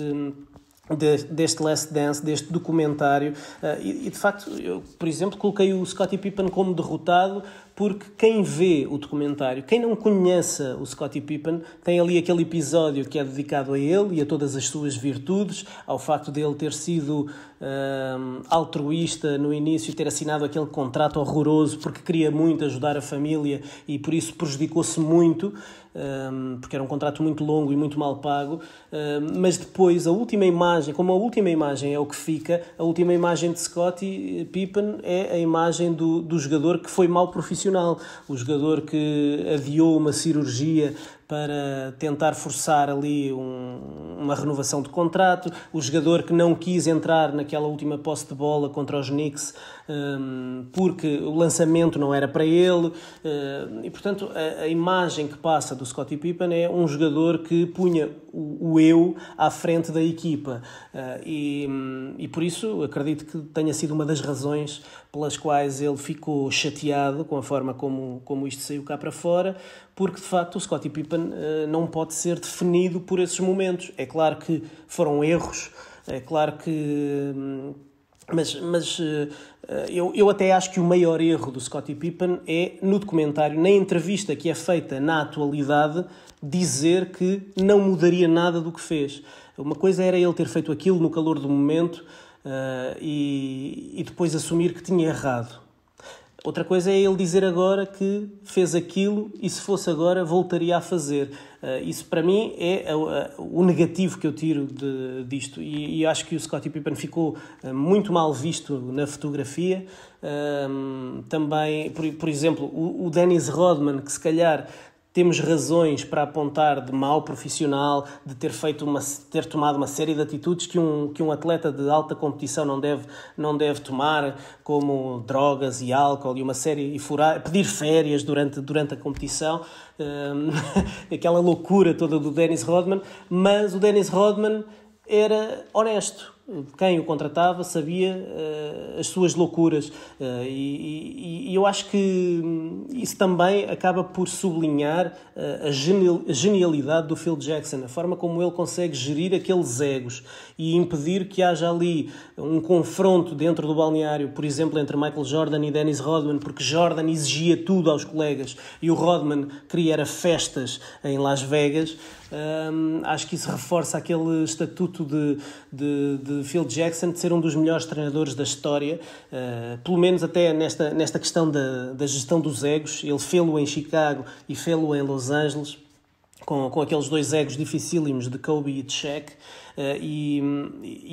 Speaker 3: deste Last Dance, deste documentário. Ah, e, de facto, eu, por exemplo, coloquei o Scottie Pippen como derrotado porque quem vê o documentário, quem não conheça o Scottie Pippen, tem ali aquele episódio que é dedicado a ele e a todas as suas virtudes, ao facto dele ter sido ah, altruísta no início, ter assinado aquele contrato horroroso porque queria muito ajudar a família e por isso prejudicou-se muito porque era um contrato muito longo e muito mal pago, mas depois a última imagem, como a última imagem é o que fica, a última imagem de Scottie eh, Pippen é a imagem do, do jogador que foi mal profissional, o jogador que adiou uma cirurgia para tentar forçar ali um, uma renovação de contrato. O jogador que não quis entrar naquela última posse de bola contra os Knicks um, porque o lançamento não era para ele. Um, e, portanto, a, a imagem que passa do Scottie Pippen é um jogador que punha o, o eu à frente da equipa. Eh, e, e por isso acredito que tenha sido uma das razões pelas quais ele ficou chateado com a forma como, como isto saiu cá para fora, porque de facto o Scottie Pippen eh, não pode ser definido por esses momentos. É claro que foram erros, é claro que. Hum, mas, mas eh, eu, eu até acho que o maior erro do Scottie Pippen é no documentário, na entrevista que é feita na atualidade, dizer que não mudaria nada do que fez. Uma coisa era ele ter feito aquilo no calor do momento uh, e, e depois assumir que tinha errado. Outra coisa é ele dizer agora que fez aquilo e se fosse agora voltaria a fazer. Eh, isso para mim é o negativo que eu tiro de, disto. E, acho que o Scottie Pippen ficou eh, muito mal visto na fotografia. Ehm, também, por, exemplo, o, Dennis Rodman, que se calhar temos razões para apontar de mau profissional, de ter feito uma, ter tomado uma série de atitudes que um, que um atleta de alta competição não deve, não deve tomar, como drogas e álcool e uma série e furar, pedir férias durante, durante a competição, um, *laughs* aquela loucura toda do Dennis Rodman, mas o Dennis Rodman era honesto quem o contratava sabia uh, as suas loucuras. Uh, e, e, e, eu acho que hum, isso também acaba por sublinhar uh, a, a genialidade do Phil Jackson, a forma como ele consegue gerir aqueles egos e impedir que haja ali um confronto dentro do balneário, por exemplo, entre Michael Jordan e Dennis Rodman, porque Jordan exigia tudo aos colegas e o Rodman queria festas em Las Vegas. Um, acho que isso reforça aquele estatuto de, de, de, Phil Jackson de ser um dos melhores treinadores da história, uh, pelo menos até nesta, nesta questão da, da gestão dos egos. Ele fê-lo em Chicago e fê-lo em Los Angeles, com, com aqueles dois egos dificílimos de Kobe e de Shaq. Eh, e,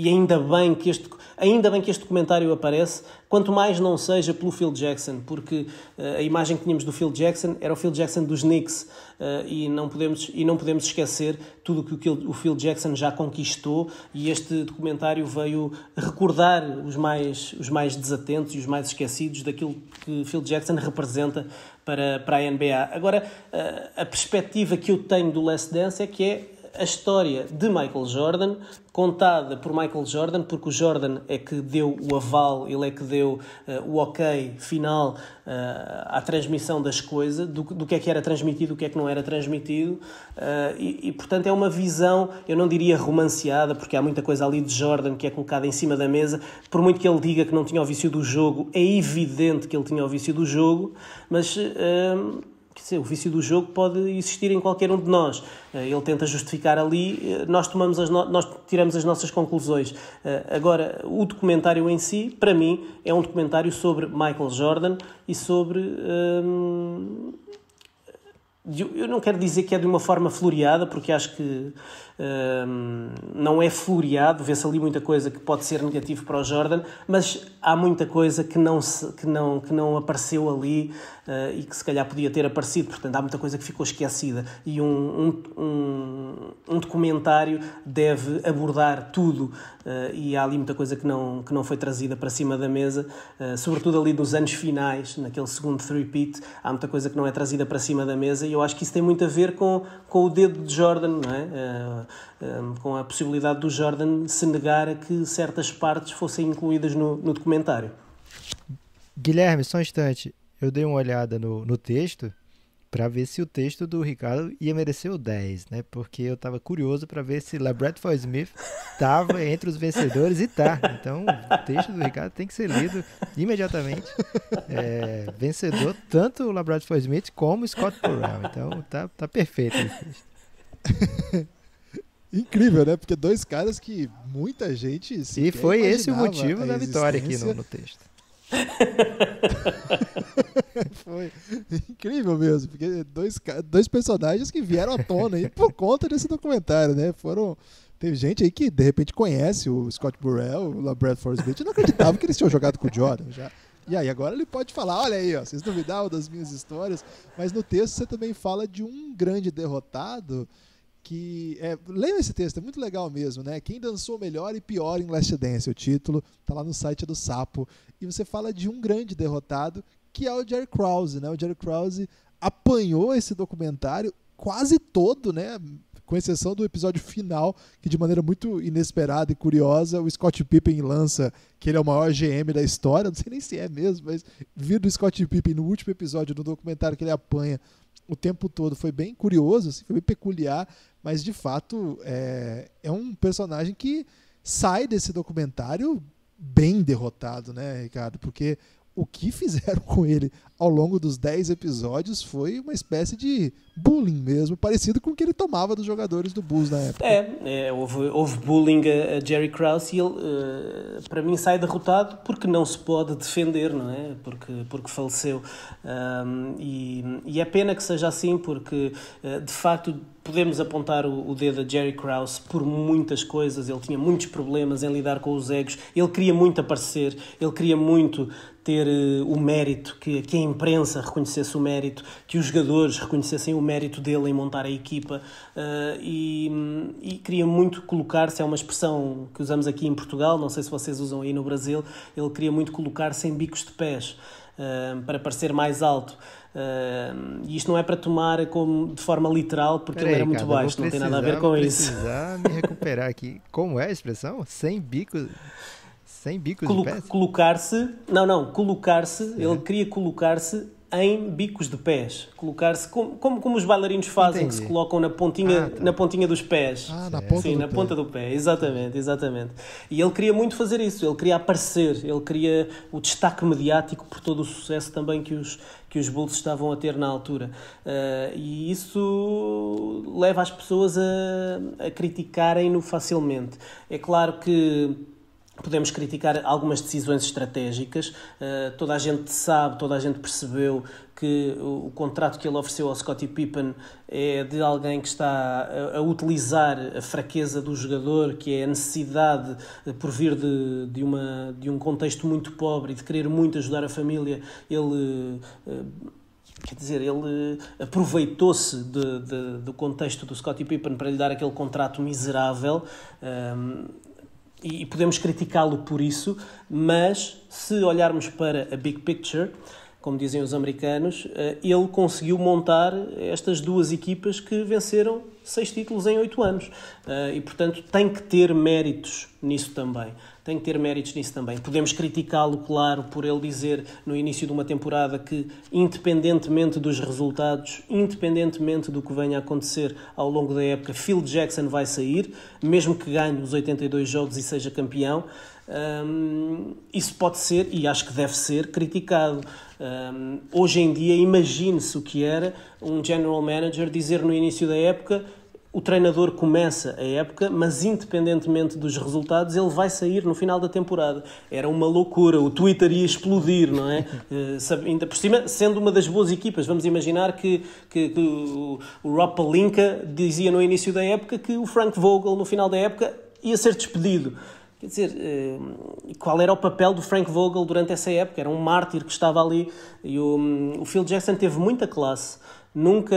Speaker 3: e ainda, bem que este, ainda bem que este documentário aparece, quanto mais não seja pelo Phil Jackson, porque eh, a imagem que tínhamos do Phil Jackson era o Phil Jackson dos Knicks eh, e, não podemos, e não podemos esquecer tudo o que o Phil Jackson já conquistou e este documentário veio recordar os mais, os mais desatentos e os mais esquecidos daquilo que Phil Jackson representa para, para a NBA. Agora, a perspectiva que eu tenho do Last Dance é que é a história de Michael Jordan, contada por Michael Jordan, porque o Jordan é que deu o aval, ele é que deu uh, o ok final uh, à transmissão das coisas, do, do que é que era transmitido, o que é que não era transmitido, uh, e, e, portanto é uma visão, eu não diria romanceada, porque há muita coisa ali de Jordan que é colocada em cima da mesa, por muito que ele diga que não tinha o vício do jogo, é evidente que ele tinha o vício do jogo, mas Dizer, o vício do jogo pode existir em qualquer um de nós. Eh, ele tenta justificar ali, eh, nós, tomamos as no... nós tiramos as nossas conclusões. Eh, agora, o documentário em si, para mim, é um documentário sobre Michael Jordan e sobre. Hum... eu não quero dizer que é de uma forma floreada, porque acho que não é floreado, vê-se ali muita coisa que pode ser negativo para o Jordan, mas há muita coisa que não, se, que não, que não apareceu ali ah, e que se calhar podia ter aparecido, portanto há muita coisa que ficou esquecida e um, um, um documentário deve abordar tudo ah, e há ali muita coisa que não, que não foi trazida para cima da mesa, ah, sobretudo ali nos anos finais, naquele segundo three-peat, há muita coisa que não é trazida para cima da mesa e eu acho que isso tem muito a ver com, com o dedo de Jordan, não é? Ehm, com a possibilidade do Jordan se negar a que certas partes fossem incluídas no, no documentário.
Speaker 2: Guilherme, só um instante. Eu dei uma olhada no, no texto para ver se o texto do Ricardo ia merecer o 10, né? Porque eu estava curioso para ver se LeBret Foy Smith estava *laughs* entre os vencedores e tá. Então, o texto do Ricardo tem que ser lido imediatamente. É, vencedor tanto o LeBret Foy Smith como o Scott Burrell. Então, tá,
Speaker 1: tá perfeito *laughs* Incrível, né? Porque dois caras que muita gente E foi esse o motivo da vitória aqui no, no texto. *laughs* Foi incrível mesmo, porque dois, dois personagens que vieram à tona aí por conta desse documentário, né? Foram. Teve gente aí que de repente conhece o Scott Burrell, o Bradford Smith, e não acreditava que eles tinham jogado com o Jordan já. E aí, agora ele pode falar: olha aí, ó, vocês duvidavam das minhas histórias, mas no texto você também fala de um grande derrotado que é, leiam esse texto, é muito legal mesmo, né? Quem dançou melhor e pior em Last Dance, o título tá lá no site do Sapo. E você fala de um grande derrotado, que é o Jerry Krause, né? O Jerry Krause apanhou esse documentário quase todo, né? Com exceção do episódio final, que de maneira muito inesperada e curiosa, o Scott Pippen lança que ele é o maior GM da história, não sei nem se é mesmo, mas vir do Scott Pippen no último episódio do documentário que ele apanha o tempo todo foi bem curioso, assim, foi bem peculiar, mas de fato é, é um personagem que sai desse documentário bem derrotado, né, Ricardo? Porque o que fizeram *laughs* com ele ao longo dos 10 episódios foi uma espécie de bullying mesmo, parecido com o que ele tomava dos jogadores do Bulls na época.
Speaker 3: É, é houve, houve, bullying a, Jerry Krause e ele, uh, para mim, sai derrotado porque não se pode defender, não é? Porque, porque faleceu. Um, e, e é pena que seja assim, porque uh, de facto podemos apontar o, dedo a Jerry Krause por muitas coisas. Ele tinha muitos problemas em lidar com os egos. Ele queria muito aparecer, ele queria muito ter eh, o mérito, que, que a imprensa reconhecesse o mérito, que os jogadores reconhecessem o mérito dele em montar a equipa eh, e, e queria muito colocar-se, é uma expressão que usamos aqui em Portugal, não sei se vocês usam aí no Brasil, ele queria muito colocar-se em bicos de pés eh, para parecer mais alto. Uh, e isto não é para tomar como de forma literal, porque Peraí, ele era muito cara, baixo, não tem nada a ver com isso. precisar
Speaker 2: me recuperar aqui. Como é a
Speaker 3: expressão? Sem bicos sem bicos Colo de pés? Colocar-se. Não, não. Colocar-se. Uhum. Ele queria colocar-se em bicos de pés. Colocar-se como, como, como os bailarinos fazem, Entendi. que se colocam na pontinha, ah, tá. na pontinha dos pés. Ah, na ponta Sim, do na pé. ponta do pé. Exatamente, exatamente. E ele queria muito fazer isso. Ele queria aparecer. Ele queria o destaque mediático por todo o sucesso também que os, que os Bulls estavam a ter na altura. Uh, e isso leva as pessoas a, a criticarem-no facilmente. É claro que Podemos criticar algumas decisões estratégicas. Eh, toda a gente sabe, toda a gente percebeu que o, contrato que ele ofereceu ao Scottie Pippen é de alguém que está a, utilizar a fraqueza do jogador, que é a necessidade eh, por vir de, de, uma, de um contexto muito pobre e de querer muito ajudar a família. Ele. Eh, quer dizer, ele aproveitou-se do contexto do Scottie Pippen para lhe dar aquele contrato miserável. Ehm, e podemos criticá-lo por isso, mas se olharmos para a big picture, como dizem os americanos, eh, ele conseguiu montar estas duas equipas que venceram seis títulos em oito anos. Eh, e, portanto, tem que ter méritos nisso também tem que ter méritos nisso também. Podemos criticá-lo, claro, por ele dizer no início de uma temporada que, independentemente dos resultados, independentemente do que venha a acontecer ao longo da época, Phil Jackson vai sair, mesmo que ganhe os 82 jogos e seja campeão. Um, isso pode ser, e acho que deve ser, criticado. Um, hoje em dia, imagine-se o que era um general manager dizer no início da época o treinador começa a época, mas independentemente dos resultados, ele vai sair no final da temporada. Era uma loucura, o Twitter ia explodir, não é? *laughs* Eh, ainda por cima, sendo uma das boas equipas, vamos imaginar que, que, que o, o Rob Palinka dizia no início da época que o Frank Vogel, no final da época, ia ser despedido. Quer dizer, eh, qual era o papel do Frank Vogel durante essa época? Era um mártir que estava ali e o, o Phil Jackson teve muita classe Nunca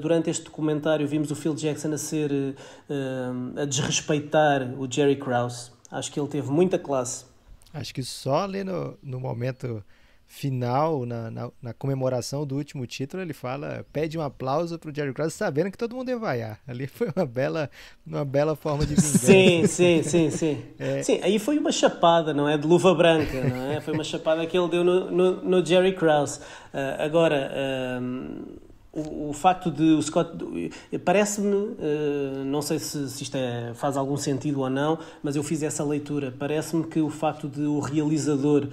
Speaker 3: durante este documentário vimos o Phil Jackson a ser eh, a desrespeitar o Jerry Krause. Acho que ele teve muita classe.
Speaker 2: Acho que só ali no, no momento final, na, na, na, comemoração do último título, ele fala, pede um aplauso para o Jerry Krause sabendo que todo mundo ia vaiar. Ali foi uma bela, uma bela forma de vingança. Sim, sim, sim, sim. É... Sim,
Speaker 3: aí foi uma chapada, não é? De luva branca, não é? Foi uma chapada que ele deu no, no, no Jerry Krause. Uh, agora, eh, o, facto de o Scott. Parece-me, eh, não sei se, se isto é, faz algum sentido ou não, mas eu fiz essa leitura. Parece-me que o facto de o realizador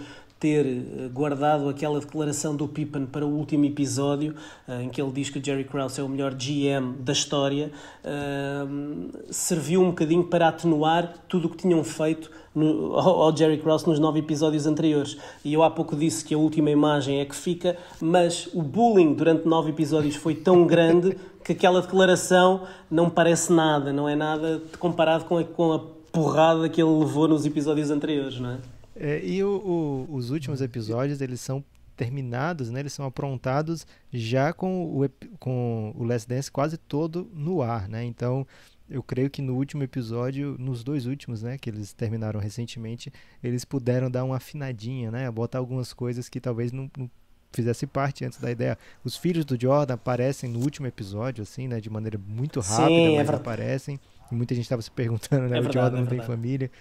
Speaker 3: ter eh, guardado aquela declaração do Pippen para o último episódio, eh, em que ele diz que o Jerry Krause é o melhor GM da história, eh, serviu um bocadinho para atenuar tudo o que tinham feito *laughs* ao Jerry Krause nos nove episódios anteriores. E eu há pouco disse que a última imagem é que fica, mas o bullying durante nove episódios foi tão grande que aquela declaração não parece nada, não é nada comparado com a, com a porrada que ele levou nos episódios anteriores, não é?
Speaker 2: É, e o, o, os últimos episódios, eles são terminados, né? Eles são aprontados já com o, com o Last Dance quase todo no ar, né? Então, eu creio que no último episódio, nos dois últimos, né? Que eles terminaram recentemente, eles puderam dar uma afinadinha, né? Botar algumas coisas que talvez não, não fizesse parte antes da ideia. Os filhos do Jordan aparecem no último episódio, assim, né? De maneira muito rápida, Sim, é mas é aparecem. E muita gente estava se perguntando, né? É verdade, o Jordan é não tem família.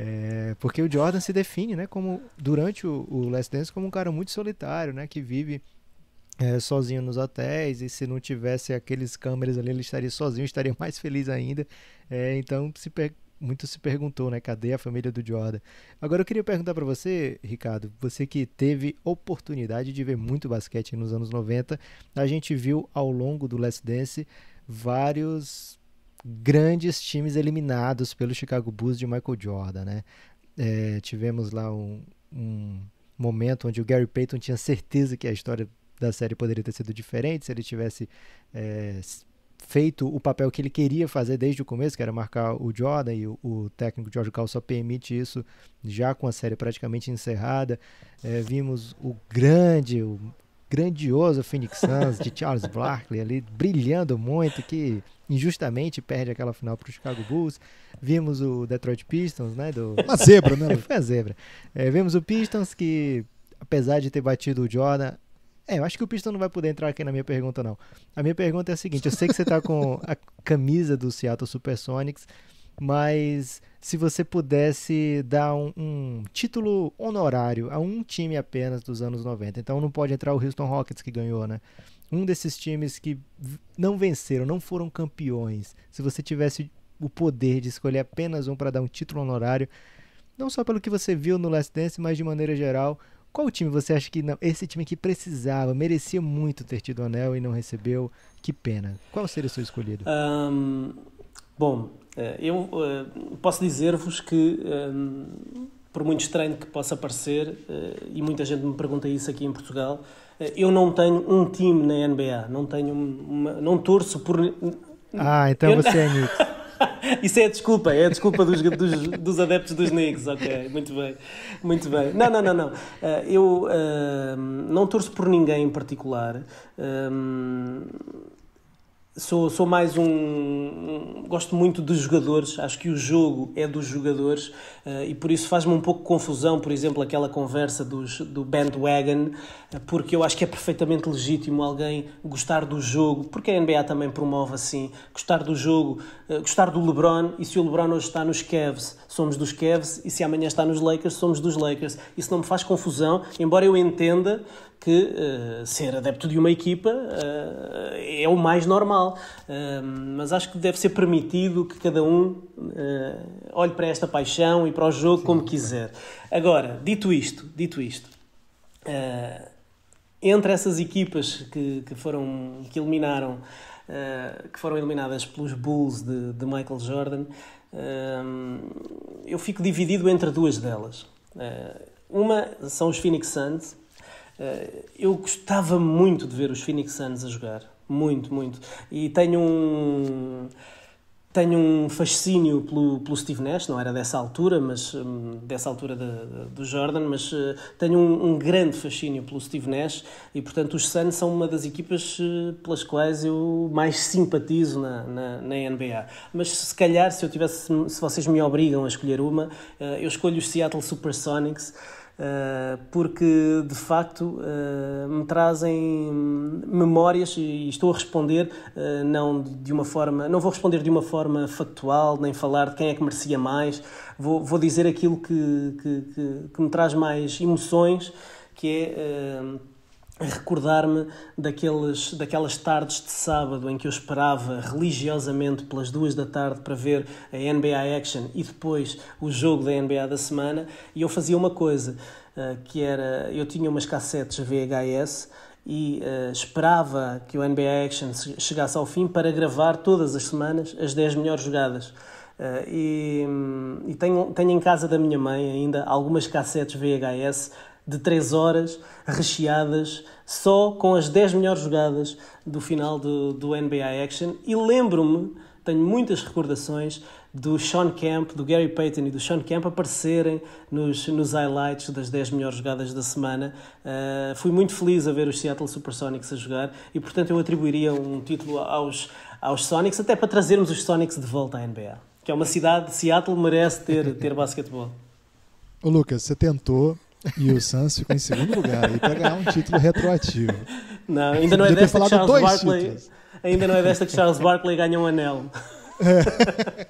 Speaker 2: É, porque o Jordan se define, né, como durante o, o Last Dance como um cara muito solitário, né, que vive é, sozinho nos hotéis e se não tivesse aqueles câmeras ali ele estaria sozinho, estaria mais feliz ainda. É, então se muito se perguntou, né, cadê a família do Jordan? Agora eu queria perguntar para você, Ricardo, você que teve oportunidade de ver muito basquete nos anos 90, a gente viu ao longo do Last Dance vários grandes times eliminados pelo Chicago Bulls de Michael Jordan, né? É, tivemos lá um, um momento onde o Gary Payton tinha certeza que a história da série poderia ter sido diferente se ele tivesse é, feito o papel que ele queria fazer desde o começo, que era marcar o Jordan, e o, o técnico George Cal só permite isso já com a série praticamente encerrada. É, vimos o grande, o grandioso Phoenix Suns de Charles Barkley ali brilhando muito, que injustamente perde aquela final para o Chicago Bulls. Vimos o Detroit Pistons, né? Do... Uma zebra, né? *laughs* Foi a zebra. É, vimos o Pistons que, apesar de ter batido o Jordan, é, eu acho que o Pistons não vai poder entrar aqui na minha pergunta, não. A minha pergunta é a seguinte: eu sei que você está com a camisa do Seattle Supersonics, mas se você pudesse dar um, um, título honorário a um time apenas dos anos 90. Então não pode entrar o Houston Rockets que ganhou, né? Um desses times que não venceram, não foram campeões. Se você tivesse o poder de escolher apenas um para dar um título honorário, não só pelo que você viu no Last Dance, mas de maneira geral, qual time você acha que não, esse time que precisava, merecia muito ter tido o anel e não recebeu? Que pena. Qual seria o seu escolhido?
Speaker 3: Um... Bom, eh, eu eh, posso dizer-vos que, eh, por muito estranho que possa parecer, e muita gente me pergunta isso aqui em Portugal, eu não tenho um time na NBA, não tenho uma, não torço por.
Speaker 2: Ah, então você é *laughs* Knicks.
Speaker 3: Isso é a desculpa, é a desculpa dos, dos, dos, adeptos dos Knicks, ok, muito bem, muito bem. Não, não, não, não, eu uh, não torço por ninguém em particular, sou, sou mais um, um, Gosto muito dos jogadores, acho que o jogo é dos jogadores uh, e por isso faz-me um pouco confusão, por exemplo, aquela conversa dos, do bandwagon, eh, porque eu acho que é perfeitamente legítimo alguém gostar do jogo, porque a NBA também promove assim, gostar do jogo, uh, gostar do LeBron e se o LeBron hoje está nos Cavs, somos dos Cavs e se amanhã está nos Lakers, somos dos Lakers. Isso não me faz confusão, embora eu entenda que uh, ser adepto de uma equipa uh, é o mais normal. Uh, mas acho que deve ser permitido que cada um olhe para esta paixão e para o jogo Sim, como quiser. Bem. Agora, dito isto, dito isto entre essas equipas que, que foram que eliminaram uh, que foram eliminadas pelos Bulls de, de Michael Jordan uh, eu fico dividido entre duas delas uh, uma são os Phoenix Suns eh, eu gostava muito de ver os Phoenix Suns a jogar. Muito, muito. E tenho um tenho um fascínio pelo, pelo Steve Nash, não era dessa altura, mas hum, dessa altura de, do Jordan, mas eh, tenho um, um, grande fascínio pelo Steve Nash e, portanto, os Suns são uma das equipas eh, pelas quais eu mais simpatizo na, na, na NBA. Mas se calhar, se eu tivesse, se vocês me obrigam a escolher uma, eu escolho os Seattle Supersonics eh, porque de facto eh, me trazem memórias e estou a responder eh, não de uma forma, não vou responder de uma forma factual, nem falar de quem é que merecia mais, vou, vou dizer aquilo que, que, que, que me traz mais emoções, que é recordar-me daqueles, daquelas tardes de sábado em que eu esperava religiosamente pelas duas da tarde para ver a NBA Action e depois o jogo da NBA da semana e eu fazia uma coisa eh, que era eu tinha umas cassetes VHS e uh, esperava que o NBA Action chegasse ao fim para gravar todas as semanas as 10 melhores jogadas. Uh, e, hum, e tenho, tenho em casa da minha mãe ainda algumas cassetes VHS de 3 horas recheadas só com as 10 melhores jogadas do final do, do NBA Action. E lembro-me, tenho muitas recordações do Sean Camp, do Gary Payton e do Sean Camp aparecerem nos, nos highlights das 10 melhores jogadas da semana. Uh, fui muito feliz a ver os Seattle Supersonics a jogar e, portanto, eu atribuiria um título aos, aos Sonics, até para trazermos os Sonics de volta à NBA, que é uma cidade, Seattle merece ter, ter *laughs* basquetebol.
Speaker 1: o Lucas, você tentou, e o Suns ficou em segundo lugar aí para ganhar um título retroativo.
Speaker 3: Não, ainda não é desta que Charles Barkley. Títulos. Ainda não é desta que Charles Barkley ganha um anel.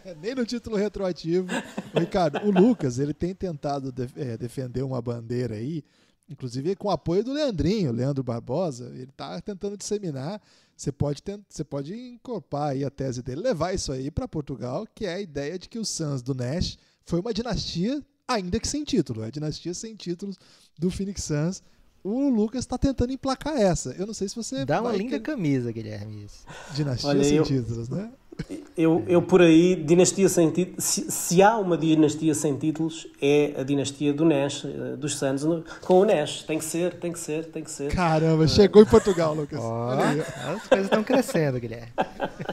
Speaker 1: É, *laughs* nem no título retroativo. Ricardo, o Lucas ele tem tentado de, é, defender uma bandeira aí, inclusive com o apoio do Leandrinho, Leandro Barbosa. Ele está tentando disseminar. Você pode, tent, você pode incorporar aí a tese dele, levar isso aí para Portugal, que é a ideia de que o Sans do Nash foi uma dinastia ainda que sem título. É a dinastia sem títulos do Phoenix Suns. O Lucas está tentando emplacar essa. Eu não sei se você. Dá uma linda querer... camisa, Guilherme. Isso. Dinastia Olha, sem eu, títulos, né?
Speaker 3: Eu, eu por aí, dinastia sem títulos. Se, se, há uma dinastia sem títulos, é a dinastia do Nash, eh, dos Santos, com o Nash. Tem que ser, tem que ser, tem que ser. Caramba, chegou em
Speaker 1: Portugal, Lucas. Oh, as coisas estão crescendo, Guilherme.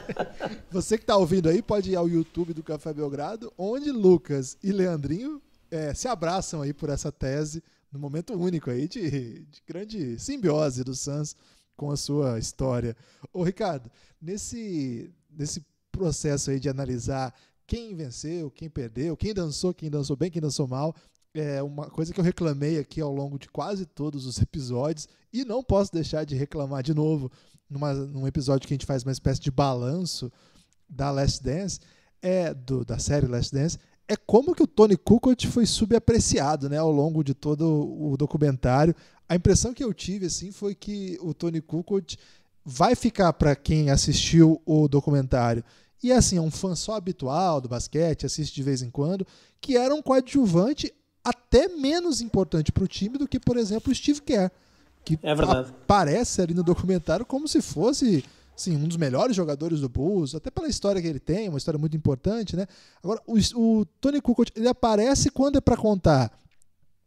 Speaker 1: *laughs* Você que está ouvindo aí pode ir ao YouTube do Café Belgrado, onde Lucas e Leandrinho é, se abraçam aí por essa tese no momento único aí de, de, grande simbiose do Sans com a sua história. Ô Ricardo, nesse, nesse processo aí de analisar quem venceu, quem perdeu, quem dançou, quem dançou bem, quem dançou mal, é uma coisa que eu reclamei aqui ao longo de quase todos os episódios e não posso deixar de reclamar de novo numa, num episódio que a gente faz uma espécie de balanço da Last Dance, é do, da série Last Dance, é como que o Tony Kukoc foi subapreciado né, ao longo de todo o documentário. A impressão que eu tive assim foi que o Tony Kukoc vai ficar para quem assistiu o documentário e assim é um fã só habitual do basquete, assiste de vez em quando, que era um coadjuvante até menos importante para o time do que, por exemplo, o Steve Kerr, que é aparece ali no documentário como se fosse assim, um dos melhores jogadores do Bulls, até pela história que ele tem, uma história muito importante, né? Agora, o, o Tony Kukoc, ele aparece quando é para contar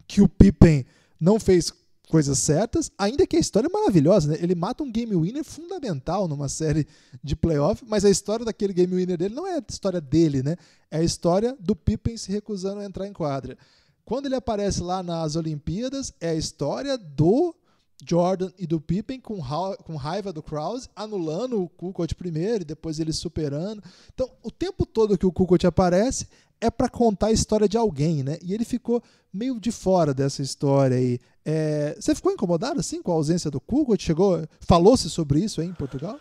Speaker 1: que o Pippen não fez coisas certas, ainda que a história é maravilhosa, né? Ele mata um game winner fundamental numa série de playoff, mas a história daquele game winner dele não é a história dele, né? É a história do Pippen se recusando a entrar em quadra. Quando ele aparece lá nas Olimpíadas, é a história do Jordan e do Pippen com, ra com raiva do Krause, anulando o Kukoc primeiro e depois ele superando. Então, o tempo todo que o Kukoc aparece é para contar a história de alguém, né? E ele ficou meio de fora dessa história aí. É... você ficou incomodado assim com a ausência do Kukoc? Chegou, falou-se sobre isso aí em Portugal?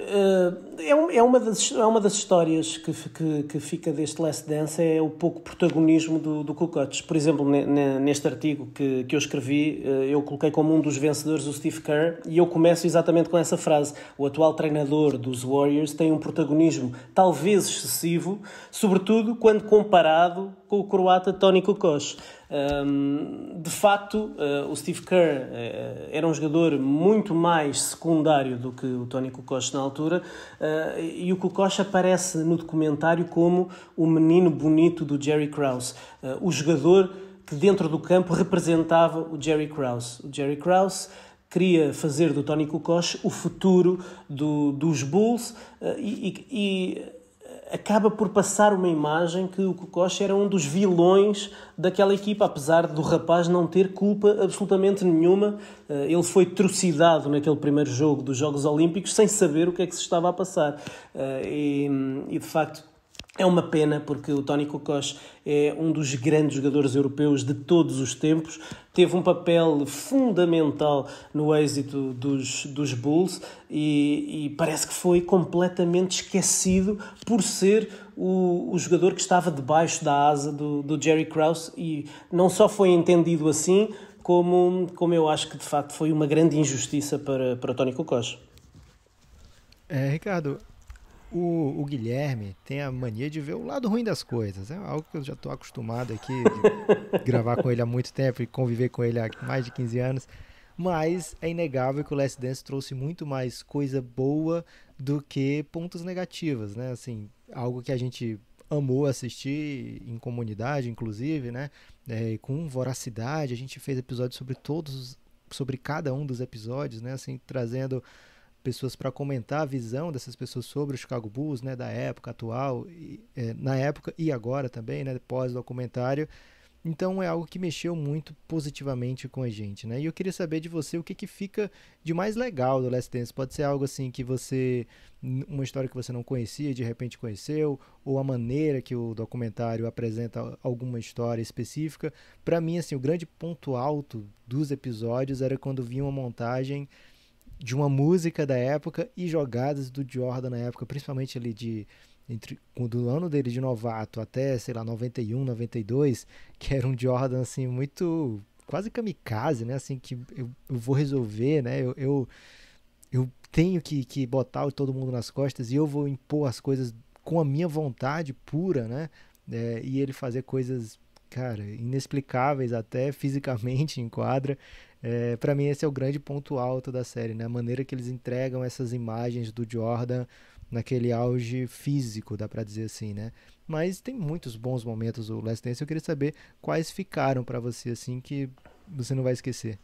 Speaker 3: Eh, é, é, uma das, é uma das histórias que, que, que, fica deste Last Dance, é o pouco protagonismo do, do Kukoc. Por exemplo, neste artigo que, que eu escrevi, eh, eu coloquei como um dos vencedores o Steve Kerr e eu começo exatamente com essa frase. O atual treinador dos Warriors tem um protagonismo talvez excessivo, sobretudo quando comparado com o croata Toni Kukoc. Um, de facto, uh, o Steve Kerr uh, era um jogador muito mais secundário do que o Tony Kukoc na altura, uh, e o Kukoc aparece no documentário como o menino bonito do Jerry Krause, o jogador que dentro do campo representava o Jerry Krause. O Jerry Krause queria fazer do Tony Kukoc o futuro do, dos Bulls e, e acaba por passar uma imagem que o Kokosch era um dos vilões daquela equipa, apesar do rapaz não ter culpa absolutamente nenhuma. Eh, ele foi trucidado naquele primeiro jogo dos Jogos Olímpicos sem saber o que é que se estava a passar. Eh, e, e de facto, é uma pena porque o Tony Kokos é um dos grandes jogadores europeus de todos os tempos teve um papel fundamental no êxito dos, dos Bulls e, e parece que foi completamente esquecido por ser o, o jogador que estava debaixo da asa do, do Jerry Krause e não só foi entendido assim, como, como eu acho que de facto foi uma grande injustiça para, para Tony Kukoc.
Speaker 2: É, Ricardo, o, o, Guilherme tem a mania de ver o lado ruim das coisas. É algo que eu já estou acostumado aqui de gravar com ele há muito tempo e conviver com ele há mais de 15 anos. Mas é inegável que o Last Dance trouxe muito mais coisa boa do que pontos negativos, né? Assim, algo que a gente amou assistir em comunidade, inclusive, né? É, com voracidade, a gente fez episódios sobre todos, sobre cada um dos episódios, né? Assim, trazendo pessoas para comentar a visão dessas pessoas sobre o Chicago Bulls, né, da época atual, e, é, na época e agora também, né, pós documentário. Então é algo que mexeu muito positivamente com a gente, né? E eu queria saber de você o que, que fica de mais legal do Last Dance. Pode ser algo assim que você uma história que você não conhecia, de repente conheceu, ou a maneira que o documentário apresenta alguma história específica. Para mim assim, o grande ponto alto dos episódios era quando vinha uma montagem de uma música da época e jogadas do Jordan na época, principalmente ali de entre do ano dele de novato até, sei lá, 91, 92, *laughs* que era um Jordan assim muito quase kamikaze, né? Assim que eu, eu vou resolver, né? Eu, eu, eu tenho que, que botar todo mundo nas costas e eu vou impor as coisas com a minha vontade pura, né? É, e ele fazer coisas, cara, inexplicáveis até fisicamente em quadra. É, para mim esse é o grande ponto alto da série, né? A maneira que eles entregam essas imagens do Jordan naquele auge físico, dá para dizer assim, né? Mas tem muitos bons momentos O Last Dance. Eu
Speaker 3: queria saber quais ficaram para você assim que
Speaker 2: você não vai esquecer.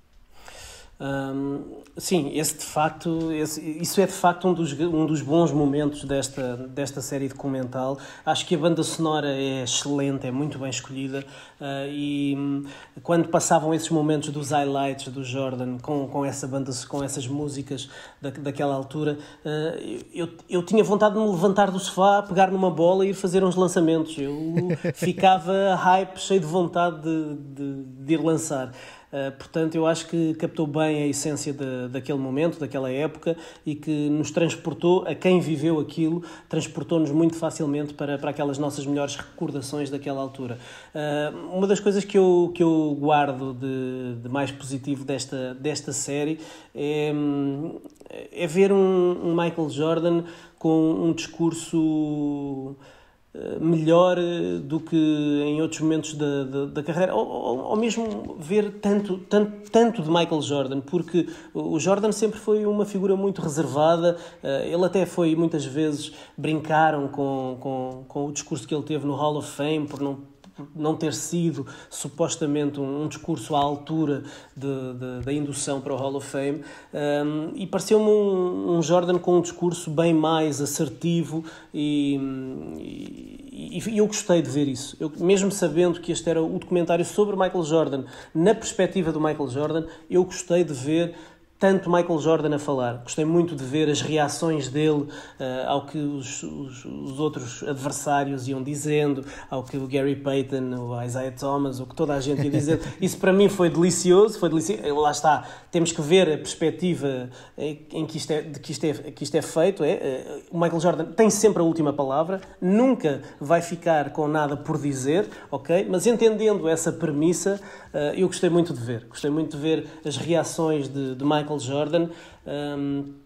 Speaker 3: Um, sim, esse de facto, esse, isso é de facto um dos, um dos bons momentos desta, desta série documental. Acho que a banda sonora é excelente, é muito bem escolhida. Uh, e hum, quando passavam esses momentos dos highlights do Jordan com, com essa banda, com essas músicas da, daquela altura, uh, eu, eu tinha vontade de me levantar do sofá, pegar numa bola e ir fazer uns lançamentos. Eu ficava *laughs* hype, cheio de vontade de, de, de ir lançar. Eh, portanto, eu acho que captou bem a essência de, daquele momento, daquela época e que nos transportou, a quem viveu aquilo, transportou-nos muito facilmente para, para aquelas nossas melhores recordações daquela altura. Uh, uma das coisas que eu, que eu guardo de, de mais positivo desta, desta série é, é ver um, um Michael Jordan com um discurso eh, melhor eh, do que em outros momentos da, da, da carreira, ou, ou, ou, mesmo ver tanto, tanto, tanto de Michael Jordan, porque o Jordan sempre foi uma figura muito reservada, eh, ele até foi muitas vezes, brincaram com, com, com o discurso que ele teve no Hall of Fame, por não não ter sido supostamente um, um discurso à altura de, da indução para o Hall of Fame, um, e pareceu-me um, um, Jordan com um discurso bem mais assertivo e, e, e eu gostei de ver isso. Eu, mesmo sabendo que este era o documentário sobre Michael Jordan, na perspectiva do Michael Jordan, eu gostei de ver tanto Michael Jordan a falar. Gostei muito de ver as reações dele uh, ao que os, os, os, outros adversários iam dizendo, ao que o Gary Payton, o Isaiah Thomas, o que toda a gente ia dizer. *laughs* Isso para mim foi delicioso, foi delicioso. Eh, lá está, temos que ver a perspectiva eh, em que isto é, de que isto é, que isto é feito. É, o Michael Jordan tem sempre a última palavra, nunca vai ficar com nada por dizer, ok? Mas entendendo essa premissa, uh, eu gostei muito de ver. Gostei muito de ver as reações de, de Michael Michael Jordan. Um,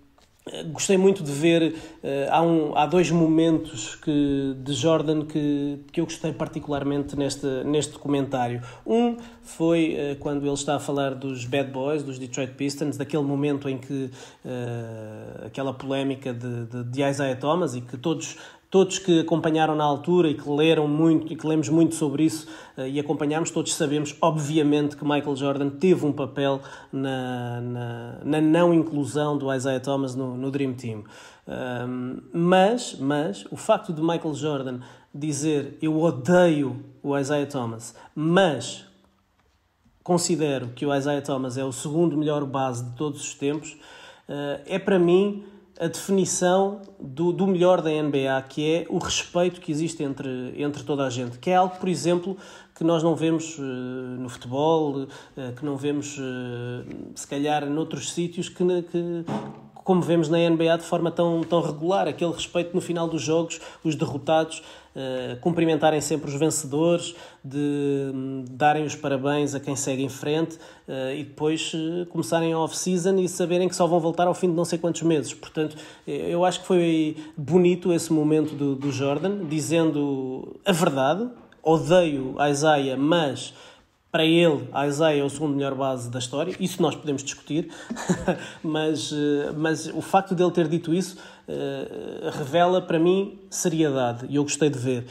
Speaker 3: gostei muito de ver eh, há, um, há dois momentos que, de Jordan que, que eu gostei particularmente neste, neste documentário um foi eh, quando ele está a falar dos Bad Boys, dos Detroit Pistons daquele momento em que uh, aquela polémica de, de, de, Isaiah Thomas e que todos Todos que acompanharam na altura e que leram muito e que lemos muito sobre isso eh, e acompanhámos, todos sabemos, obviamente, que Michael Jordan teve um papel na, na, na não inclusão do Isaiah Thomas no, no Dream Team. Um, mas, mas o facto de Michael Jordan dizer eu odeio o Isaiah Thomas, mas considero que o Isaiah Thomas é o segundo melhor base de todos os tempos, uh, é para mim a definição do, do melhor da NBA, que é o respeito que existe entre, entre toda a gente, que é algo, por exemplo, que nós não vemos uh, no futebol, uh, que não vemos, uh, se calhar, noutros sítios, que, que, como vemos na NBA de forma tão, tão regular, aquele respeito no final dos jogos, os derrotados eh, cumprimentarem sempre os vencedores, de hum, darem os parabéns a quem segue em frente eh, e depois eh, começarem a off-season e saberem que só vão voltar ao fim de não sei quantos meses. Portanto, eu acho que foi bonito esse momento do, do Jordan, dizendo a verdade. Odeio a Isaiah, mas para ele, Isaiah é o segundo melhor base da história, isso nós podemos discutir, *laughs* mas, eh, mas o facto dele ter dito isso eh, revela para mim seriedade e eu gostei de ver.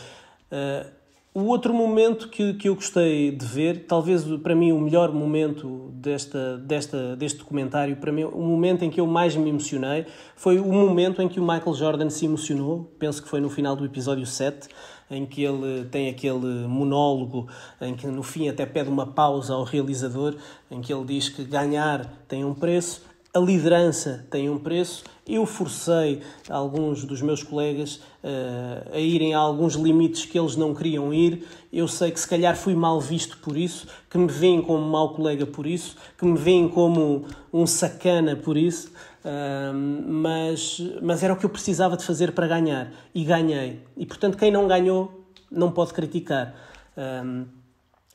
Speaker 3: Eh, o outro momento que, que eu gostei de ver, talvez para mim o melhor momento desta, desta, deste documentário, para mim o momento em que eu mais me emocionei, foi o momento em que o Michael Jordan se emocionou, penso que foi no final do episódio 7 em que ele tem aquele monólogo, em que no fim até pede uma pausa ao realizador, em que ele diz que ganhar tem um preço, a liderança tem um preço. Eu forcei alguns dos meus colegas uh, a irem a alguns limites que eles não queriam ir. Eu sei que se calhar fui mal visto por isso, que me veem como mau colega por isso, que me veem como um sacana por isso mas, mas era o que eu precisava de fazer para ganhar e ganhei. E portanto, quem não ganhou não pode criticar. Um,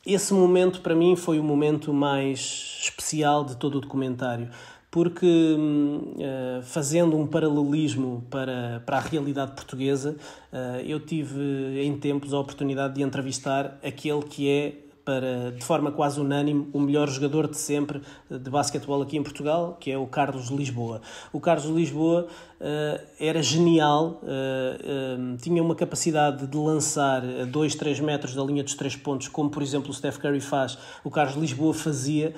Speaker 3: esse momento para mim foi o momento mais especial de todo o documentário, porque uh, fazendo um paralelismo para, para a realidade portuguesa, uh, eu tive em tempos a oportunidade de entrevistar aquele que é para, de forma quase unânime, o melhor jogador de sempre de basquetebol aqui em Portugal, que é o Carlos Lisboa. O Carlos Lisboa eh, era genial, eh, eh, tinha uma capacidade de lançar a 2, 3 metros da linha dos 3 pontos, como por exemplo o Steph Curry faz, o Carlos Lisboa fazia.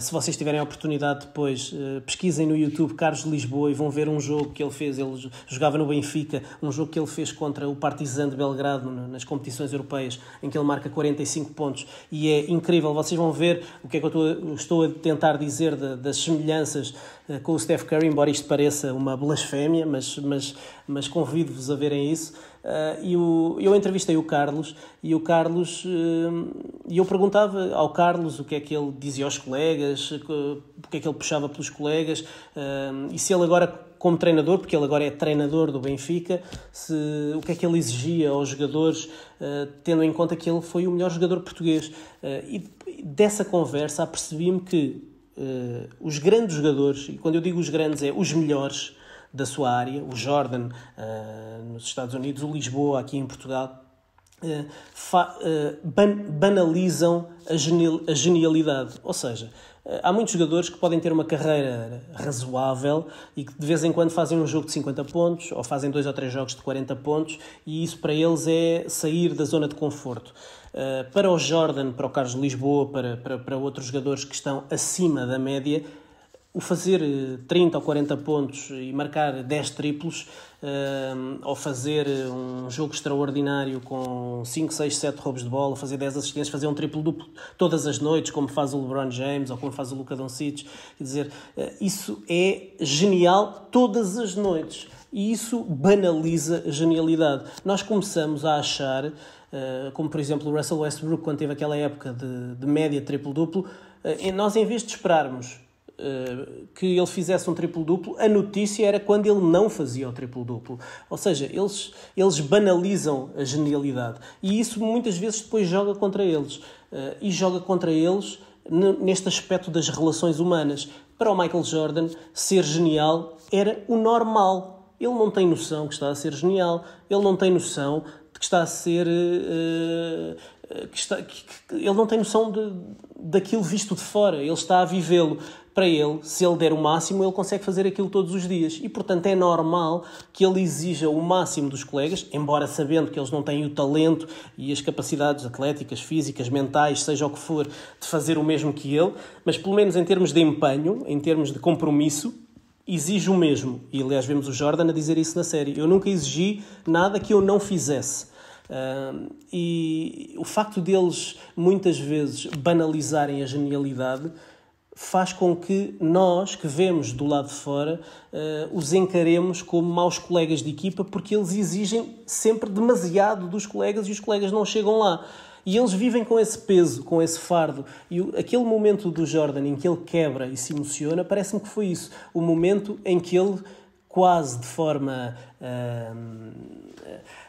Speaker 3: Se vocês tiverem a oportunidade depois, pesquisem no YouTube Carlos Lisboa e vão ver um jogo que ele fez. Ele jogava no Benfica, um jogo que ele fez contra o Partizan de Belgrado nas competições europeias, em que ele marca 45 pontos e é incrível. Vocês vão ver o que é que eu estou a tentar dizer das semelhanças eh, com o Steph Curry, embora isto pareça uma blasfémia, mas, mas, mas convido-vos a verem isso. Eh, e o, eu entrevistei o Carlos e o Carlos eh, e eu perguntava ao Carlos o que é que ele dizia aos colegas, o que é que ele puxava pelos colegas e se ele agora como treinador, porque ele agora é treinador do Benfica, se, o que é que ele exigia aos jogadores, uh, tendo em conta que ele foi o melhor jogador português. Uh, e dessa conversa apercebi-me que uh, os grandes jogadores, e quando eu digo os grandes é os melhores da sua área, o Jordan uh, nos Estados Unidos, o Lisboa aqui em Portugal, eh, banalizam a, genialidade. Ou seja, há muitos jogadores que podem ter uma carreira razoável e que de vez em quando fazem um jogo de 50 pontos ou fazem dois ou três jogos de 40 pontos e isso para eles é sair da zona de conforto. Eh, para o Jordan, para o Carlos Lisboa, para, para, para outros jogadores que estão acima da média, fazer 30 eh, ou 40 pontos e marcar 10 triplos, eh, ou fazer eh, um jogo extraordinário com 5, 6, 7 roubos de bola, fazer 10 assistências, fazer um triplo duplo todas as noites, como faz o LeBron James ou como faz o Luca Doncic, quer dizer, isso é genial todas as noites. E isso banaliza a genialidade. Nós começamos a achar, como por exemplo o Russell Westbrook, quando teve aquela época de, de média triplo-duplo, nós em vez de esperarmos eh, que ele fizesse um triplo-duplo, a notícia era quando ele não fazia o triplo-duplo. Ou seja, eles, eles banalizam a genialidade. E isso muitas vezes depois joga contra eles. Eh, e joga contra eles neste aspecto das relações humanas. Para o Michael Jordan, ser genial era o normal. Ele não tem noção que está a ser genial, ele não tem noção de que está a ser. Uh, que está, que, que, ele não tem noção de, daquilo visto de fora, ele está a vivê-lo para ele, se ele der o máximo, ele consegue fazer aquilo todos os dias. E, portanto, é normal que ele exija o máximo dos colegas, embora sabendo que eles não têm o talento e as capacidades atléticas, físicas, mentais, seja o que for, de fazer o mesmo que ele, mas pelo menos em termos de empenho, em termos de compromisso, exige o mesmo. E aliás, vemos o Jordan a dizer isso na série. Eu nunca exigi nada que eu não fizesse. Uh, e o facto deles muitas vezes banalizarem a genialidade faz com que nós, que vemos do lado de fora, eh, os encaremos como maus colegas de equipa, porque eles exigem sempre demasiado dos colegas e os colegas não chegam lá. E eles vivem com esse peso, com esse fardo. E aquele momento do Jordan em que ele quebra e se emociona, parece-me que foi isso. O momento em que ele, quase de forma. Eh,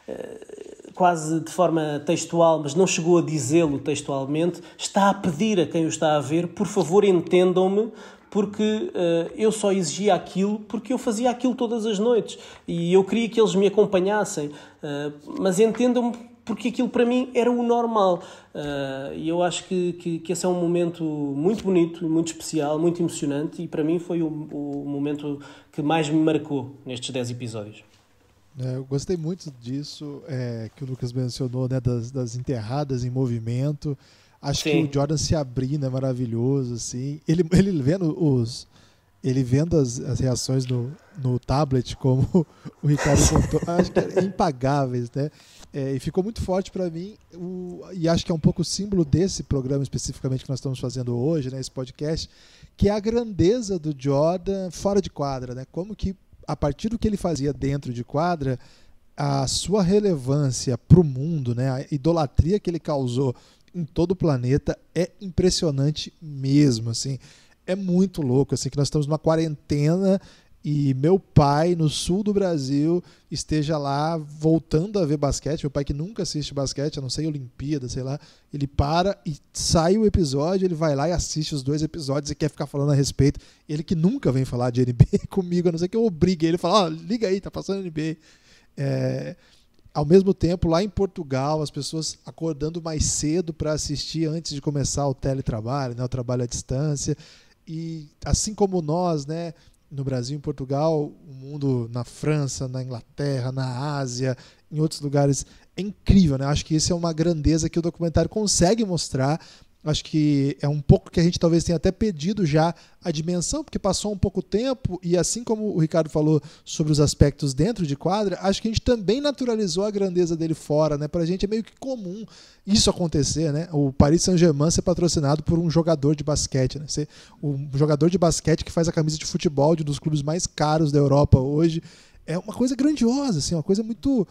Speaker 3: eh, quase de forma textual, mas não chegou a dizê-lo textualmente, está a pedir a quem o está a ver, por favor, entendam-me, porque uh, eu só exigia aquilo porque eu fazia aquilo todas as noites e eu queria que eles me acompanhassem, uh, mas entendam-me porque aquilo para mim era o normal. Eh, e eu acho que, que, que, esse é um momento muito bonito, muito especial, muito emocionante e para mim foi o, o momento que mais me marcou nestes 10 episódios.
Speaker 1: É, eu gostei muito disso é, que o Lucas mencionou, né, das, das enterradas em movimento. Acho Sim. que o Jordan se abrir, é maravilhoso, assim. Ele, *laughs* ele vendo os... Ele vendo as, as reações no, no tablet, como *laughs* o Ricardo contou, *laughs* acho que é impagáveis, né? É, e ficou muito forte para mim, o, e acho que é um pouco o símbolo desse programa especificamente que nós estamos fazendo hoje, né, esse podcast, que é a grandeza do Jordan fora de quadra, né? Como que a partir do que ele fazia dentro de quadra, a sua relevância para o mundo, né, a idolatria que ele causou em todo o planeta é impressionante mesmo, assim. É muito louco, assim, que nós estamos numa quarentena e meu pai, no sul do Brasil, esteja lá voltando a ver basquete. Meu pai, que nunca assiste basquete, a não ser Olimpíada, sei lá, ele para e sai o episódio, ele vai lá e assiste os dois episódios e quer ficar falando a respeito. Ele que nunca vem falar de NBA *laughs* comigo, a não ser que eu obrigue ele a falar: oh, liga aí, tá passando NBA. É, ao mesmo tempo, lá em Portugal, as pessoas acordando mais cedo para assistir antes de começar o teletrabalho, né, o trabalho à distância. E assim como nós, né, no Brasil, em Portugal, o mundo na França, na Inglaterra, na Ásia, em outros lugares. É incrível, né? Acho que isso é uma grandeza que o documentário consegue mostrar Acho que é um pouco que a gente talvez tenha até pedido já a dimensão, porque passou um pouco tempo e assim como o Ricardo falou sobre os aspectos dentro de quadra, acho que a gente também naturalizou a grandeza dele fora, né? Pra gente é meio que comum isso acontecer, né? O Paris Saint-Germain ser patrocinado por um jogador de basquete, né? Ser um jogador de basquete que faz a camisa de futebol de um dos clubes mais caros da Europa hoje é uma coisa grandiosa, assim, uma coisa muito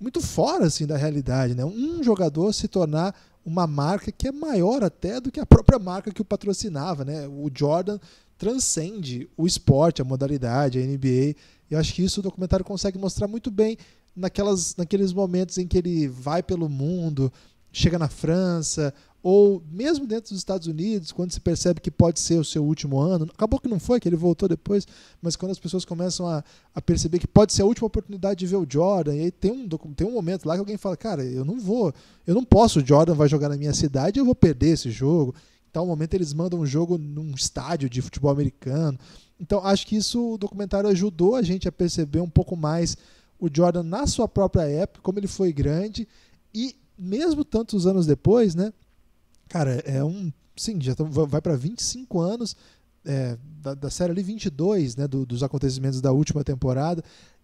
Speaker 1: muito fora assim da realidade, né? Um jogador se tornar uma marca que é maior até do que a própria marca que o patrocinava, né? O Jordan transcende o esporte, a modalidade, a NBA. Eu acho que isso o documentário consegue mostrar muito bem naquelas, naqueles momentos em que ele vai pelo mundo, chega na França, ou mesmo dentro dos Estados Unidos, quando se percebe que pode ser o seu último ano, acabou que não foi, que ele voltou depois, mas quando as pessoas começam a, a perceber que pode ser a última oportunidade de ver o Jordan, e aí tem um, tem um momento lá que alguém fala, cara, eu não vou, eu não posso, o Jordan vai jogar na minha cidade, eu vou perder esse jogo. Em tal momento eles mandam um jogo num estádio de futebol americano. Então acho que isso, o documentário ajudou a gente a perceber um pouco mais o Jordan na sua própria época, como ele foi grande, e mesmo tantos anos depois, né, Cara, é um. Sim, já tá, vai para 25 anos é, da, da, série ali, 22, né? Do, dos acontecimentos da última temporada.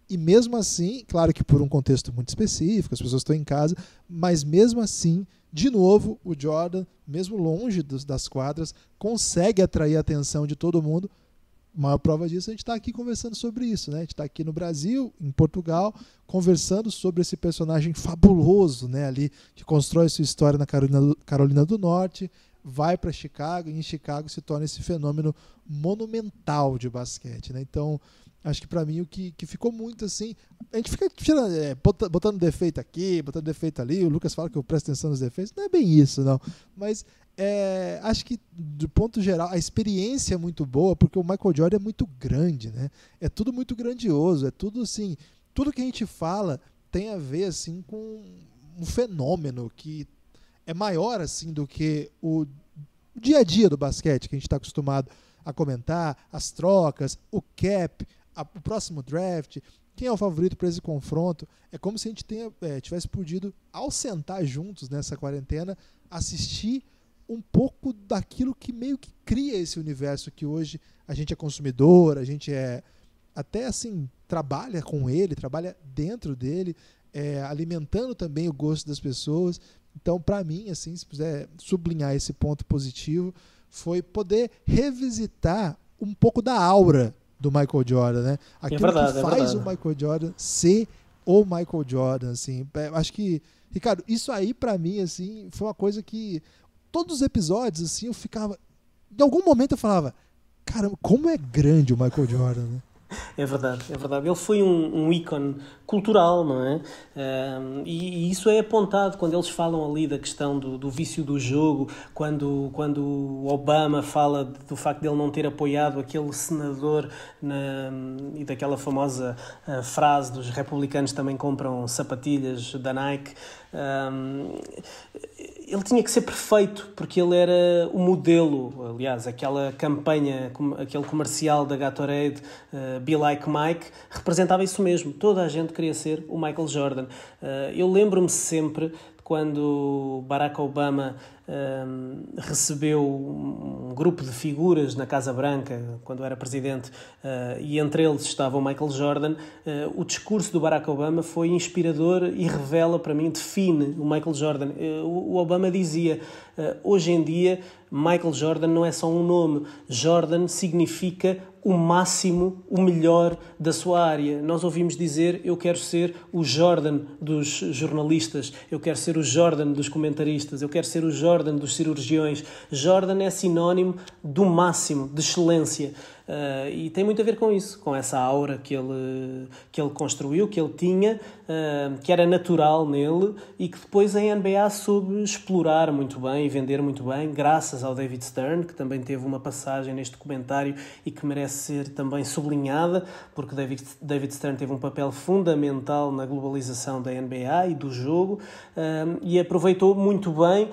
Speaker 1: E mesmo assim, claro que por um contexto muito específico, as pessoas estão em casa, mas mesmo assim, de novo, o Jordan, mesmo longe dos, das quadras, consegue atrair a atenção de todo mundo maior prova disso, é a gente está aqui conversando sobre isso, né? A gente está aqui no Brasil, em Portugal, conversando sobre esse personagem fabuloso, né? Ali que constrói sua história na Carolina do, Carolina do Norte, vai para Chicago e em Chicago se torna esse fenômeno monumental de basquete, né? Então acho que para mim o que, que ficou muito assim. A gente fica tirando, é, botando defeito aqui, botando defeito ali. O Lucas fala que eu presto atenção nos defeitos. Não é bem isso, não. Mas é, acho que, do ponto geral, a experiência é muito boa, porque o Michael Jordan é muito grande, né? É tudo muito grandioso, é tudo assim. Tudo que a gente fala tem a ver assim com um fenômeno que é maior assim do que o dia a dia do basquete que a gente está acostumado a comentar, as trocas, o cap, a, o próximo draft, quem é o favorito para esse confronto. É como se a gente tenha, é, tivesse podido, ao sentar juntos nessa quarentena, assistir um pouco daquilo que meio que cria esse universo que hoje a gente é consumidor, a gente é até assim trabalha com ele, trabalha dentro dele, é, alimentando também o gosto das pessoas. Então, para mim, assim, se puder sublinhar esse ponto positivo, foi poder revisitar um pouco da aura do Michael Jordan, né? É Aquilo é verdade, que faz é o Michael Jordan ser o Michael Jordan, assim. É, acho que, Ricardo, isso aí para mim assim foi uma coisa que todos os episódios, assim, eu ficava. Em algum momento eu falava, caramba, como é grande o Michael Jordan, né?
Speaker 3: É verdade, é verdade. Ele foi um, um ícone cultural, não é? Um, e, e, isso é apontado quando eles falam ali da questão do, do vício do jogo, quando, quando Obama fala do facto de ele não ter apoiado aquele senador na, e daquela famosa uh, frase dos republicanos também compram sapatilhas da Nike. Um, ele tinha que ser perfeito, porque ele era o modelo, aliás, aquela campanha, aquele comercial da Gatorade, uh, Be Like Mike, representava isso mesmo, toda a gente queria ser o Michael Jordan. Uh, eu lembro-me sempre quando Barack Obama um, recebeu um grupo de figuras na Casa Branca, quando era presidente, uh, e entre eles estava o Michael Jordan, uh, o discurso do Barack Obama foi inspirador e revela para mim, define o Michael Jordan. Uh, o Obama dizia: hoje em dia, Michael Jordan não é só um nome, Jordan significa o máximo, o melhor da sua área. Nós ouvimos dizer: eu quero ser o Jordan dos jornalistas, eu quero ser o Jordan dos comentaristas, eu quero ser o Jordan dos cirurgiões. Jordan é sinónimo do máximo, de excelência. Uh, e tem muito a ver com isso, com essa aura que ele, que ele construiu, que ele tinha, uh, que era natural nele e que depois a NBA soube explorar muito bem e vender muito bem, graças ao David Stern, que também teve uma passagem neste documentário e que merece ser também sublinhada, porque David, David Stern teve um papel fundamental na globalização da NBA e do jogo ah, e aproveitou muito bem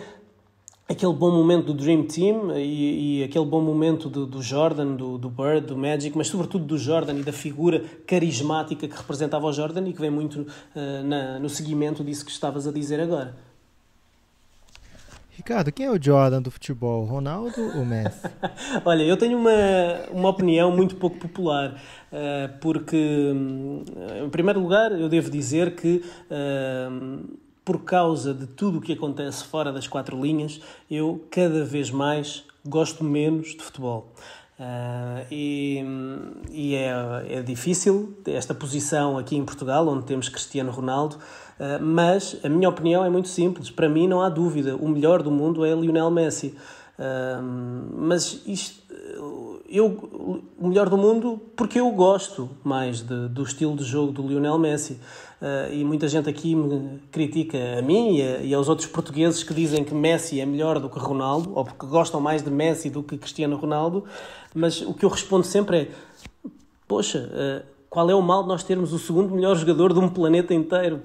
Speaker 3: aquele bom momento do Dream Team e, e aquele bom momento do, do Jordan, do, do, Bird, do Magic, mas sobretudo do Jordan e da figura carismática que representava o Jordan e que vem muito uh, na, no seguimento disso que estavas a dizer agora.
Speaker 2: Ricardo, quem é o Jordan do futebol? Ronaldo ou Messi? *laughs*
Speaker 3: Olha, eu tenho uma, uma opinião muito pouco popular, eh, porque, hum, em primeiro lugar, eu devo dizer que. Uh, por causa de tudo o que acontece fora das quatro linhas, eu cada vez mais gosto menos de futebol. Uh, e, e é, é, difícil esta posição aqui em Portugal, onde temos Cristiano Ronaldo, uh, mas a minha opinião é muito simples. Para mim, não há dúvida: o melhor do mundo é Lionel Messi. Uh, mas isto eu, o melhor do mundo porque eu gosto mais de, do estilo de jogo do Lionel Messi. Uh, e muita gente aqui me critica a mim e, a, e, aos outros portugueses que dizem que Messi é melhor do que Ronaldo, ou porque gostam mais de Messi do que Cristiano Ronaldo, mas o que eu respondo sempre é: poxa. Uh, qual é o mal de nós termos o segundo melhor jogador de um planeta inteiro?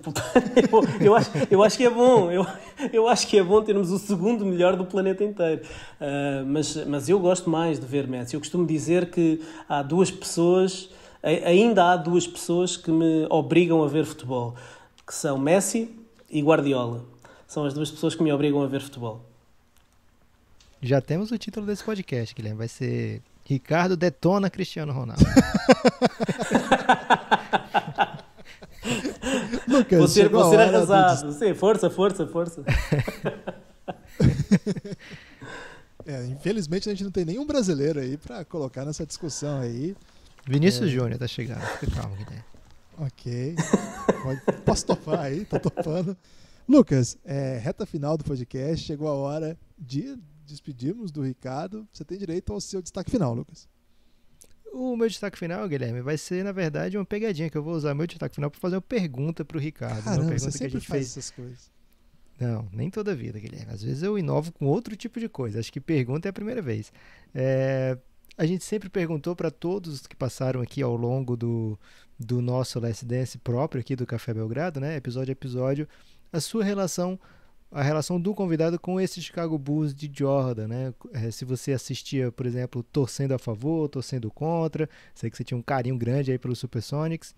Speaker 3: *laughs* eu, eu, acho, eu acho que é bom, eu, eu acho que é bom termos o segundo melhor do planeta inteiro. Uh, mas, mas eu gosto mais de ver Messi. Eu costumo dizer que há duas pessoas, ainda há duas pessoas que me obrigam a ver futebol, que são Messi e Guardiola. São as duas pessoas que me obrigam a ver futebol.
Speaker 2: Já temos o título desse podcast, Guilherme. Vai ser Ricardo detona Cristiano Ronaldo.
Speaker 3: Lucas, *laughs* você você era Do... Sim, força, força, força. *laughs*
Speaker 1: é, infelizmente a gente não tem nenhum brasileiro aí para colocar nessa discussão aí.
Speaker 2: Vinícius é... Júnior tá chegando. Fica calmo,
Speaker 1: Ok. Posso topar aí? Tô topando. Lucas, é, reta final do podcast, chegou a hora de despedimos do Ricardo. Você tem direito ao seu destaque final, Lucas.
Speaker 2: O meu destaque final, Guilherme, vai ser, na verdade, uma pegadinha que eu vou usar meu destaque final para fazer uma pergunta para o Ricardo. Caramba, uma pergunta você que a gente faz fez... essas coisas. Não, nem toda vida, Guilherme. Às vezes eu inovo com outro tipo de coisa. Acho que pergunta é a primeira vez. É... A gente sempre perguntou para todos que passaram aqui ao longo do, do nosso Last Dance próprio aqui do Café Belgrado, né? Episódio a episódio, a sua relação a relação do convidado com esse Chicago Bulls de Jordan, né? É, se você assistia, por exemplo, torcendo a favor, torcendo contra, sei que você tinha um carinho grande aí pelo Supersonics.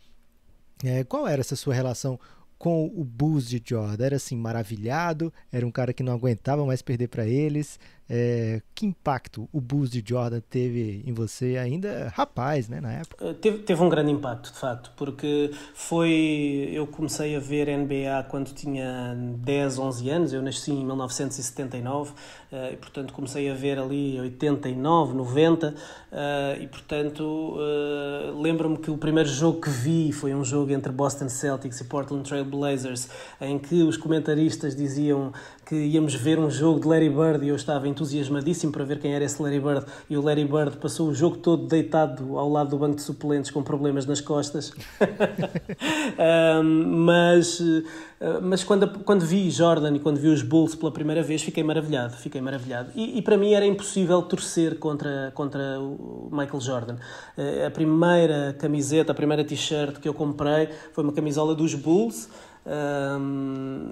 Speaker 2: É, qual era essa sua relação com o Bulls de Jordan? Era assim maravilhado? Era um cara que não aguentava mais perder para eles? É, que impacto o Bulls de Jordan teve em você ainda rapaz, né, na época?
Speaker 3: É, teve, teve um grande impacto, de facto, porque foi... Eu comecei a ver NBA quando tinha 10, 11 anos, eu nasci em 1979, é, e portanto comecei a ver ali 89, 90, é, e portanto lembro-me que o primeiro jogo que vi foi um jogo entre Boston Celtics e Portland Trail Blazers, em que os comentaristas diziam que íamos ver um jogo de Larry Bird e eu estava entusiasmadíssimo para ver quem era esse Larry Bird e o Larry Bird passou o jogo todo deitado ao lado do banco de suplentes com problemas nas costas. um, *laughs* mas ah, mas quando, quando vi Jordan e quando vi os Bulls pela primeira vez fiquei maravilhado, fiquei maravilhado. E, e para mim era impossível torcer contra, contra o Michael Jordan. Ah, a primeira camiseta, a primeira t-shirt que eu comprei foi uma camisola dos Bulls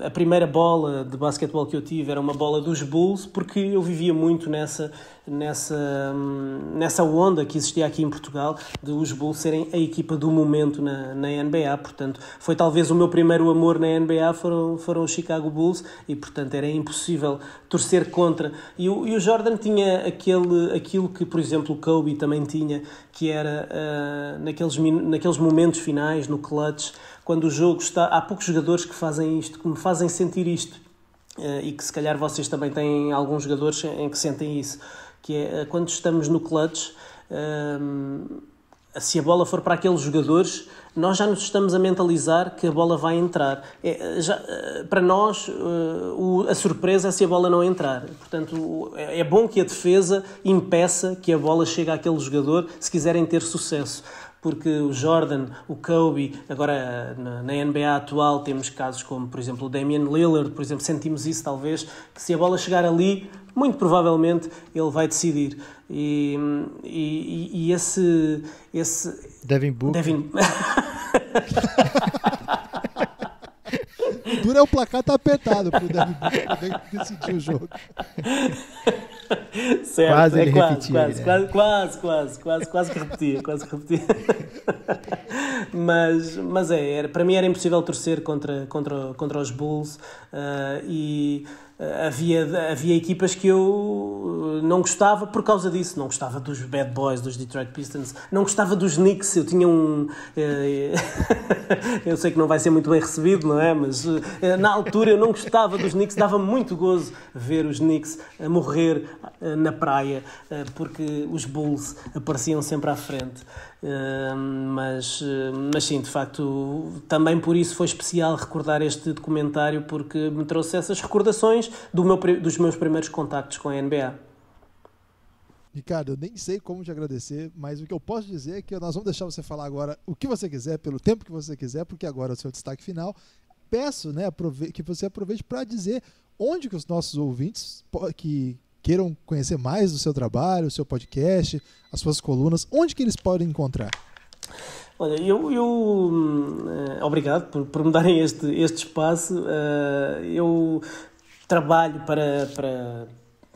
Speaker 3: a primeira bola de basquetebol que eu tive era uma bola dos Bulls, porque eu vivia muito nessa, nessa, um, nessa onda que existia aqui em Portugal de os Bulls serem a equipa do momento na, na NBA. Portanto, foi talvez o meu primeiro amor na NBA foram, foram os Chicago Bulls e, portanto, era impossível torcer contra. E o, e o Jordan tinha aquele, aquilo que, por exemplo, o Kobe também tinha, que era uh, naqueles, naqueles momentos finais, no clutch quando o jogo está. Há poucos jogadores que fazem isto, que me fazem sentir isto. Eh, e que se calhar vocês também têm alguns jogadores em que sentem isso, que é eh, quando estamos no clutch, ehm, se a bola for para aqueles jogadores, nós já nos estamos a mentalizar que a bola vai entrar. É, eh, já, para nós, a surpresa é se a bola não entrar. Portanto, é, é bom que a defesa impeça que a bola chegue àquele jogador se quiserem ter sucesso porque o Jordan, o Kobe, agora eh, na NBA atual temos casos como, por exemplo, o Damian Lillard, por exemplo, sentimos isso talvez, que se a bola chegar ali, muito provavelmente ele vai decidir. E, e, e esse, esse. Devin Booker. Devin... *laughs* *laughs* Dura é o placar tá apertado pro Devin Booker decidir o jogo. *laughs* *laughs* certo, quase é quase, quase, né? quase, quase, quase, quase, quase que repetia, quase que repetia. *laughs* mas, mas é, era, para mim era impossível torcer contra, contra, contra os Bulls uh, e eh, havia, havia equipas que eu eh, não gostava por causa disso. Não gostava dos Bad Boys, dos Detroit Pistons, não gostava dos Knicks. Eu tinha um. Eh, *laughs* eu sei que não vai ser muito bem recebido, não é? Mas na altura eu não gostava dos Knicks. Dava muito gozo ver os Knicks a morrer na praia porque os Bulls apareciam sempre à frente mas, mas sim, de facto, também por isso foi especial recordar este documentário, porque me trouxe essas recordações do meu, dos meus primeiros contactos com a NBA.
Speaker 1: Ricardo, eu nem sei como te agradecer, mas o que eu posso dizer é que nós vamos deixar você falar agora o que você quiser, pelo tempo que você quiser, porque agora é o seu destaque final. Peço né, que você aproveite para dizer onde que os nossos ouvintes que queiram conhecer mais do seu trabalho, o seu podcast, as suas colunas, onde que eles podem encontrar?
Speaker 3: Olha, eu, eu eh, obrigado por, por me darem este, este espaço. Uh, eu trabalho para, para,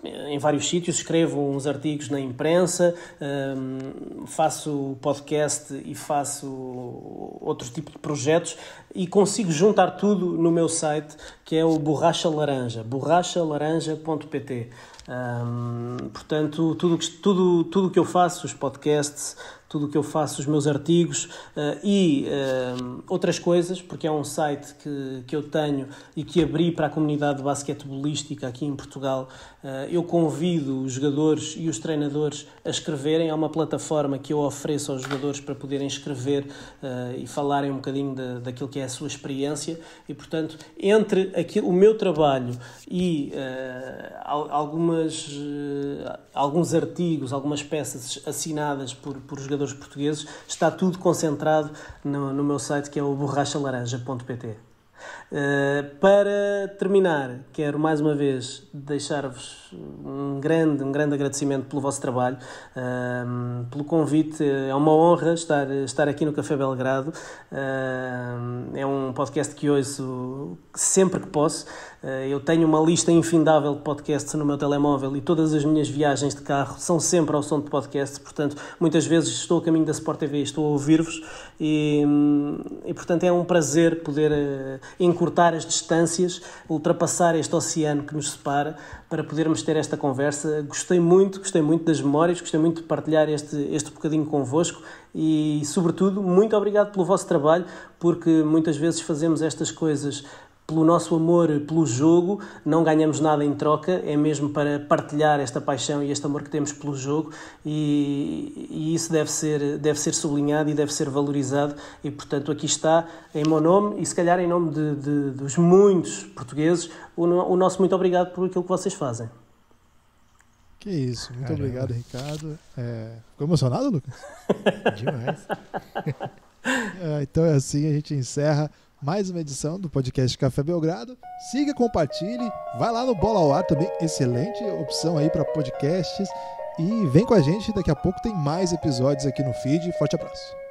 Speaker 3: em vários sítios, escrevo uns artigos na imprensa, um, eh, faço podcast e faço outro tipo de projetos e consigo juntar tudo no meu site que é o Borracha Laranja, borrachalaranja.pt. Um, portanto, tudo o tudo, tudo que eu faço, os podcasts, tudo o que eu faço, os meus artigos uh, e uh, outras coisas, porque é um site que, que eu tenho e que abri para a comunidade basquetebolística aqui em Portugal. Uh, eu convido os jogadores e os treinadores a escreverem. É uma plataforma que eu ofereço aos jogadores para poderem escrever e falarem um bocadinho de, daquilo que é a sua experiência. E, portanto, entre aqui o meu trabalho e algumas, alguns artigos, algumas peças assinadas por, por jogadores portugueses, está tudo concentrado no, no meu site que é o borrachalaranja.pt. Eh, para terminar, quero mais uma vez deixar-vos um grande, um grande agradecimento pelo vosso trabalho, uh, pelo convite. É uma honra estar, estar aqui no Café Belgrado. Uh, é um podcast que ouço sempre que posso. eu tenho uma lista infindável de podcasts no meu telemóvel e todas as minhas viagens de carro são sempre ao som de podcasts. Portanto, muitas vezes estou a caminho da Sport TV e estou a ouvir-vos. E, e, portanto, é um prazer poder encontrar encurtar as distâncias, ultrapassar este oceano que nos separa para podermos ter esta conversa. Gostei muito, gostei muito das memórias, gostei muito de partilhar este, este bocadinho convosco e, sobretudo, muito obrigado pelo vosso trabalho, porque muitas vezes fazemos estas coisas pelo nosso amor pelo jogo, não ganhamos nada em troca, é mesmo para partilhar esta paixão e este amor que temos pelo jogo, e, e, isso deve ser, deve ser sublinhado e deve ser valorizado. E portanto, aqui está, em meu nome e se calhar em nome de, de, dos muitos portugueses, o, o, nosso muito obrigado por aquilo que vocês fazem.
Speaker 1: Que isso, muito Caramba. obrigado, Ricardo. É... Ficou emocionado, Lucas? *laughs* Demais. *laughs* é, então é assim, a gente encerra mais uma edição do podcast Café Belgrado. Siga, compartilhe, vai lá no Bola ao Ar também, excelente opção aí para podcasts. E vem com a gente, daqui a pouco tem mais episódios aqui no feed. Forte abraço.